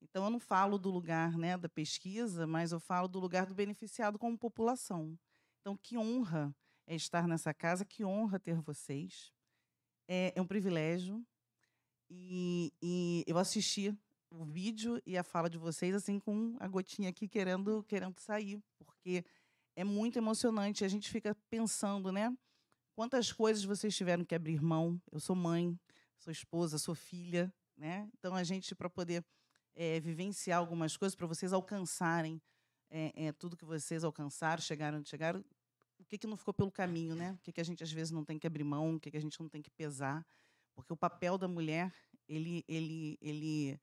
Então eu não falo do lugar, né, da pesquisa, mas eu falo do lugar do beneficiado como população. Então que honra é estar nessa casa, que honra ter vocês. É, é um privilégio. E, e eu assisti o vídeo e a fala de vocês assim com a gotinha aqui querendo querendo sair, porque é muito emocionante. A gente fica pensando, né? Quantas coisas vocês tiveram que abrir mão? Eu sou mãe, sou esposa, sou filha, né? Então a gente para poder é, vivenciar algumas coisas para vocês alcançarem é, é, tudo que vocês alcançaram, chegaram, chegaram. O que, que não ficou pelo caminho, né? O que, que a gente às vezes não tem que abrir mão, o que, que a gente não tem que pesar, porque o papel da mulher ele ele ele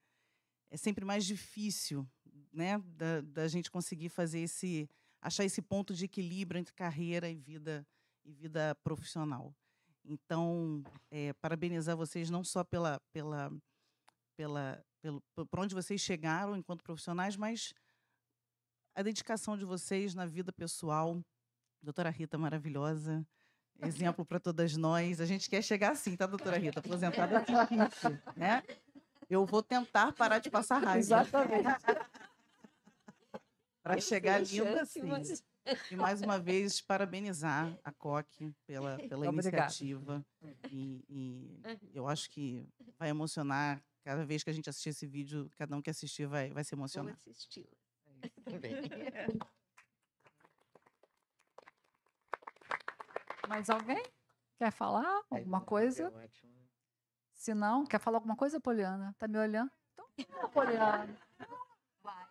é sempre mais difícil, né? Da, da gente conseguir fazer esse achar esse ponto de equilíbrio entre carreira e vida e vida profissional. Então, é, parabenizar vocês não só pela, pela, pela, pelo, por onde vocês chegaram enquanto profissionais, mas a dedicação de vocês na vida pessoal. Doutora Rita, maravilhosa. Exemplo para todas nós. A gente quer chegar assim, tá, doutora Rita? Aposentada é né? Eu vou tentar parar de passar raiva. Exatamente. para chegar linda assim. Mas... E mais uma vez, parabenizar a COC pela, pela iniciativa. Uhum. E, e, uhum. eu acho que vai emocionar. Cada vez que a gente assistir esse vídeo, cada um que assistir vai, vai se emocionar. Vou assisti É Mais alguém? Quer falar alguma coisa? Se não, quer falar alguma coisa, Poliana? Tá me olhando? Então, Poliana. Cara,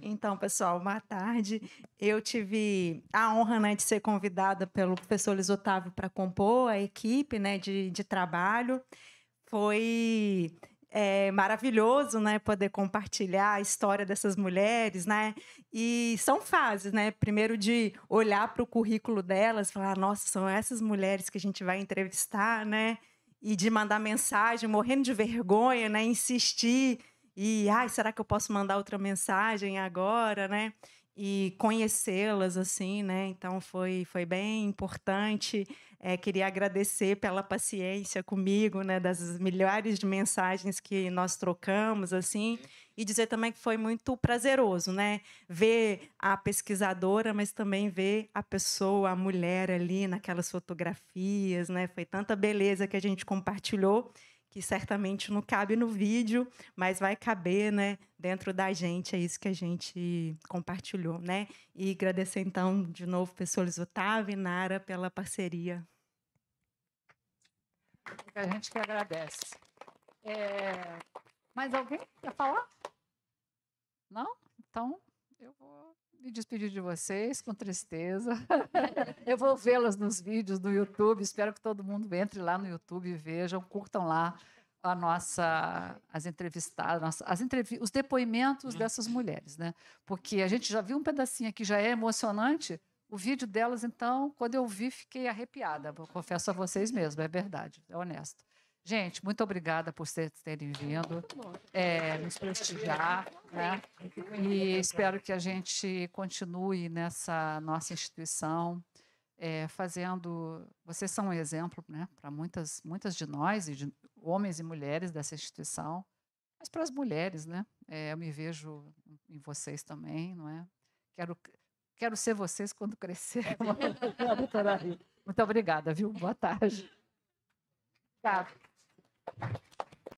então, pessoal, boa tarde. Eu tive a honra né, de ser convidada pelo professor Luiz Otávio para compor a equipe né, de, de trabalho. Foi é, maravilhoso né, poder compartilhar a história dessas mulheres. Né? E são fases, né? Primeiro de olhar para o currículo delas, falar, nossa, são essas mulheres que a gente vai entrevistar, né? E de mandar mensagem, morrendo de vergonha, né? Insistir e ai, será que eu posso mandar outra mensagem agora, né? E conhecê-las assim, né? Então foi, foi bem importante. É, queria agradecer pela paciência comigo, né? Das milhares de mensagens que nós trocamos, assim, e dizer também que foi muito prazeroso, né? Ver a pesquisadora, mas também ver a pessoa, a mulher ali naquelas fotografias, né? Foi tanta beleza que a gente compartilhou que certamente não cabe no vídeo, mas vai caber, né, dentro da gente, é isso que a gente compartilhou, né? E agradecer então de novo pessoas Otávio e Nara pela parceria. A gente que agradece. É... Mais alguém quer falar? Não? Então eu vou me despedir de vocês com tristeza. Eu vou vê-las nos vídeos do YouTube. Espero que todo mundo entre lá no YouTube e vejam, curtam lá a nossa as entrevistadas, nossa, as entrevi os depoimentos dessas mulheres, né? Porque a gente já viu um pedacinho aqui, já é emocionante. O vídeo delas, então, quando eu vi, fiquei arrepiada. Confesso a vocês mesmo, é verdade, é honesto. Gente, muito obrigada por vocês terem vindo, é, nos prestigiar, né? E espero que a gente continue nessa nossa instituição, é, fazendo. Vocês são um exemplo, né, para muitas, muitas de nós e de homens e mulheres dessa instituição, mas para as mulheres, né? É, eu me vejo em vocês também, não é? Quero, quero ser vocês quando crescer. muito obrigada, viu? Boa tarde. Tá. Thank you.